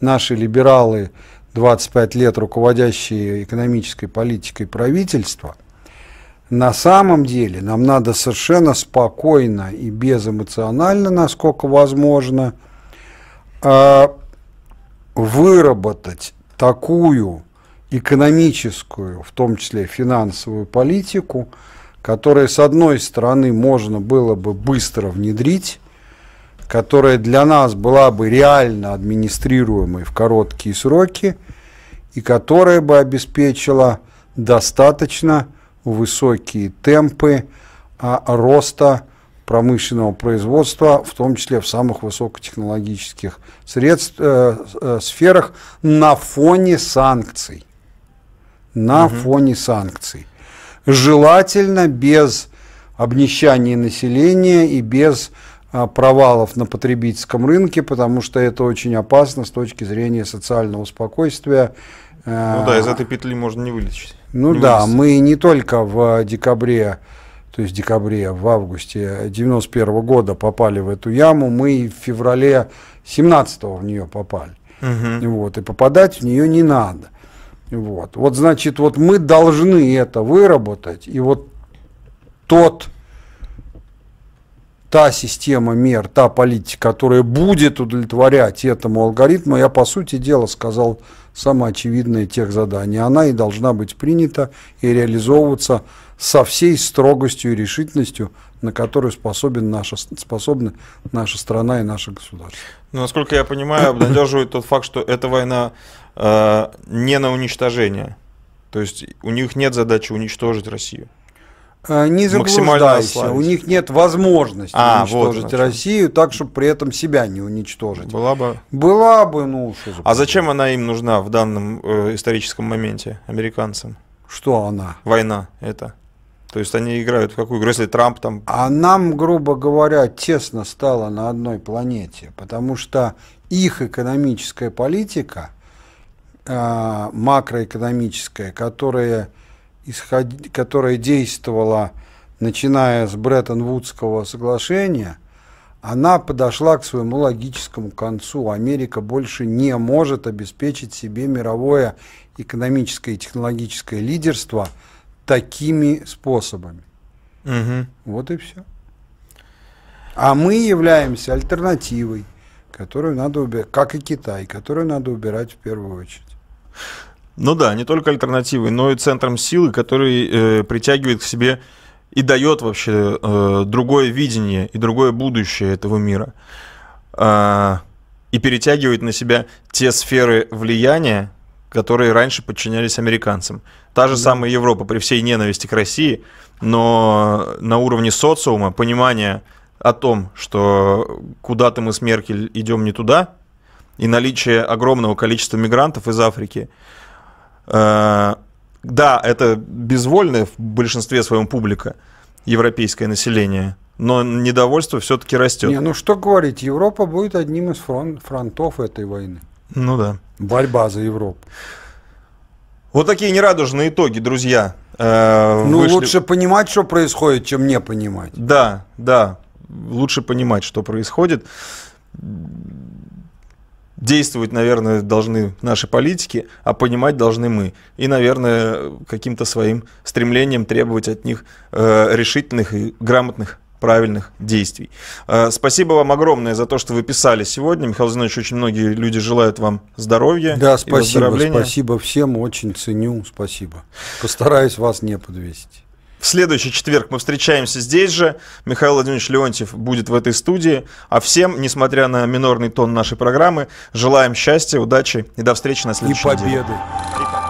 наши либералы, 25 лет руководящие экономической политикой правительства, на самом деле нам надо совершенно спокойно и безэмоционально, насколько возможно, э, выработать такую экономическую, в том числе финансовую политику, которая с одной стороны, можно было бы быстро внедрить, которая для нас была бы реально администрируемой в короткие сроки и которая бы обеспечила достаточно высокие темпы а, роста промышленного производства, в том числе в самых высокотехнологических средств, э, э, сферах, на фоне санкций на угу. фоне санкций. Желательно без обнищания населения и без а, провалов на потребительском рынке, потому что это очень опасно с точки зрения социального спокойствия. Ну э, да, из этой петли можно не вылечить. Ну не да, вылечить. мы не только в декабре, то есть в декабре, в августе 91 -го года попали в эту яму, мы и в феврале 17 в нее попали. Угу. Вот, и попадать в нее не надо. Вот. вот, значит, вот мы должны это выработать, и вот тот, та система мер, та политика, которая будет удовлетворять этому алгоритму, я, по сути дела, сказал самое очевидное тех заданий. Она и должна быть принята и реализовываться со всей строгостью и решительностью, на которую способен наша, способна наша страна и наше государство. Ну, насколько я понимаю, обнадеживает тот факт, что эта война Э, не на уничтожение. То есть у них нет задачи уничтожить Россию. Э, не заблуждайся, у них нет возможности а, уничтожить вот Россию так, чтобы при этом себя не уничтожить. Была бы. Была бы, ну что за... А зачем она им нужна в данном э, историческом моменте, американцам? Что она? Война это. То есть они играют в какую игру, если Трамп там... А нам, грубо говоря, тесно стало на одной планете, потому что их экономическая политика – а, макроэкономическая, которая, исход... которая действовала начиная с Бреттон-Вудского соглашения, она подошла к своему логическому концу. Америка больше не может обеспечить себе мировое экономическое и технологическое лидерство такими способами. Угу. Вот и все. А мы являемся альтернативой, которую надо убирать, как и Китай, которую надо убирать в первую очередь. Ну да, не только альтернативой, но и центром силы, который э, притягивает к себе и дает вообще э, другое видение и другое будущее этого мира. Э, и перетягивает на себя те сферы влияния, которые раньше подчинялись американцам. Та же да. самая Европа при всей ненависти к России, но на уровне социума понимание о том, что куда-то мы с Меркель идем не туда, и наличие огромного количества мигрантов из Африки. Э, да, это безвольное в большинстве своем публика, европейское население, но недовольство все-таки растет. Не, ну что говорить, Европа будет одним из фрон- фронтов этой войны. Ну да. Борьба за Европу. Вот такие нерадужные итоги, друзья. Э, ну, вышли... лучше понимать, что происходит, чем не понимать. Да, да. Лучше понимать, что происходит действовать, наверное, должны наши политики, а понимать должны мы. И, наверное, каким-то своим стремлением требовать от них э, решительных и грамотных правильных действий. Э, спасибо вам огромное за то, что вы писали сегодня. Михаил Зинович, очень многие люди желают вам здоровья. Да, спасибо. спасибо всем, очень ценю, спасибо. Постараюсь вас не подвесить. В следующий четверг мы встречаемся здесь же. Михаил Владимирович Леонтьев будет в этой студии. А всем, несмотря на минорный тон нашей программы, желаем счастья, удачи и до встречи на следующей неделе. И победы. Неделе.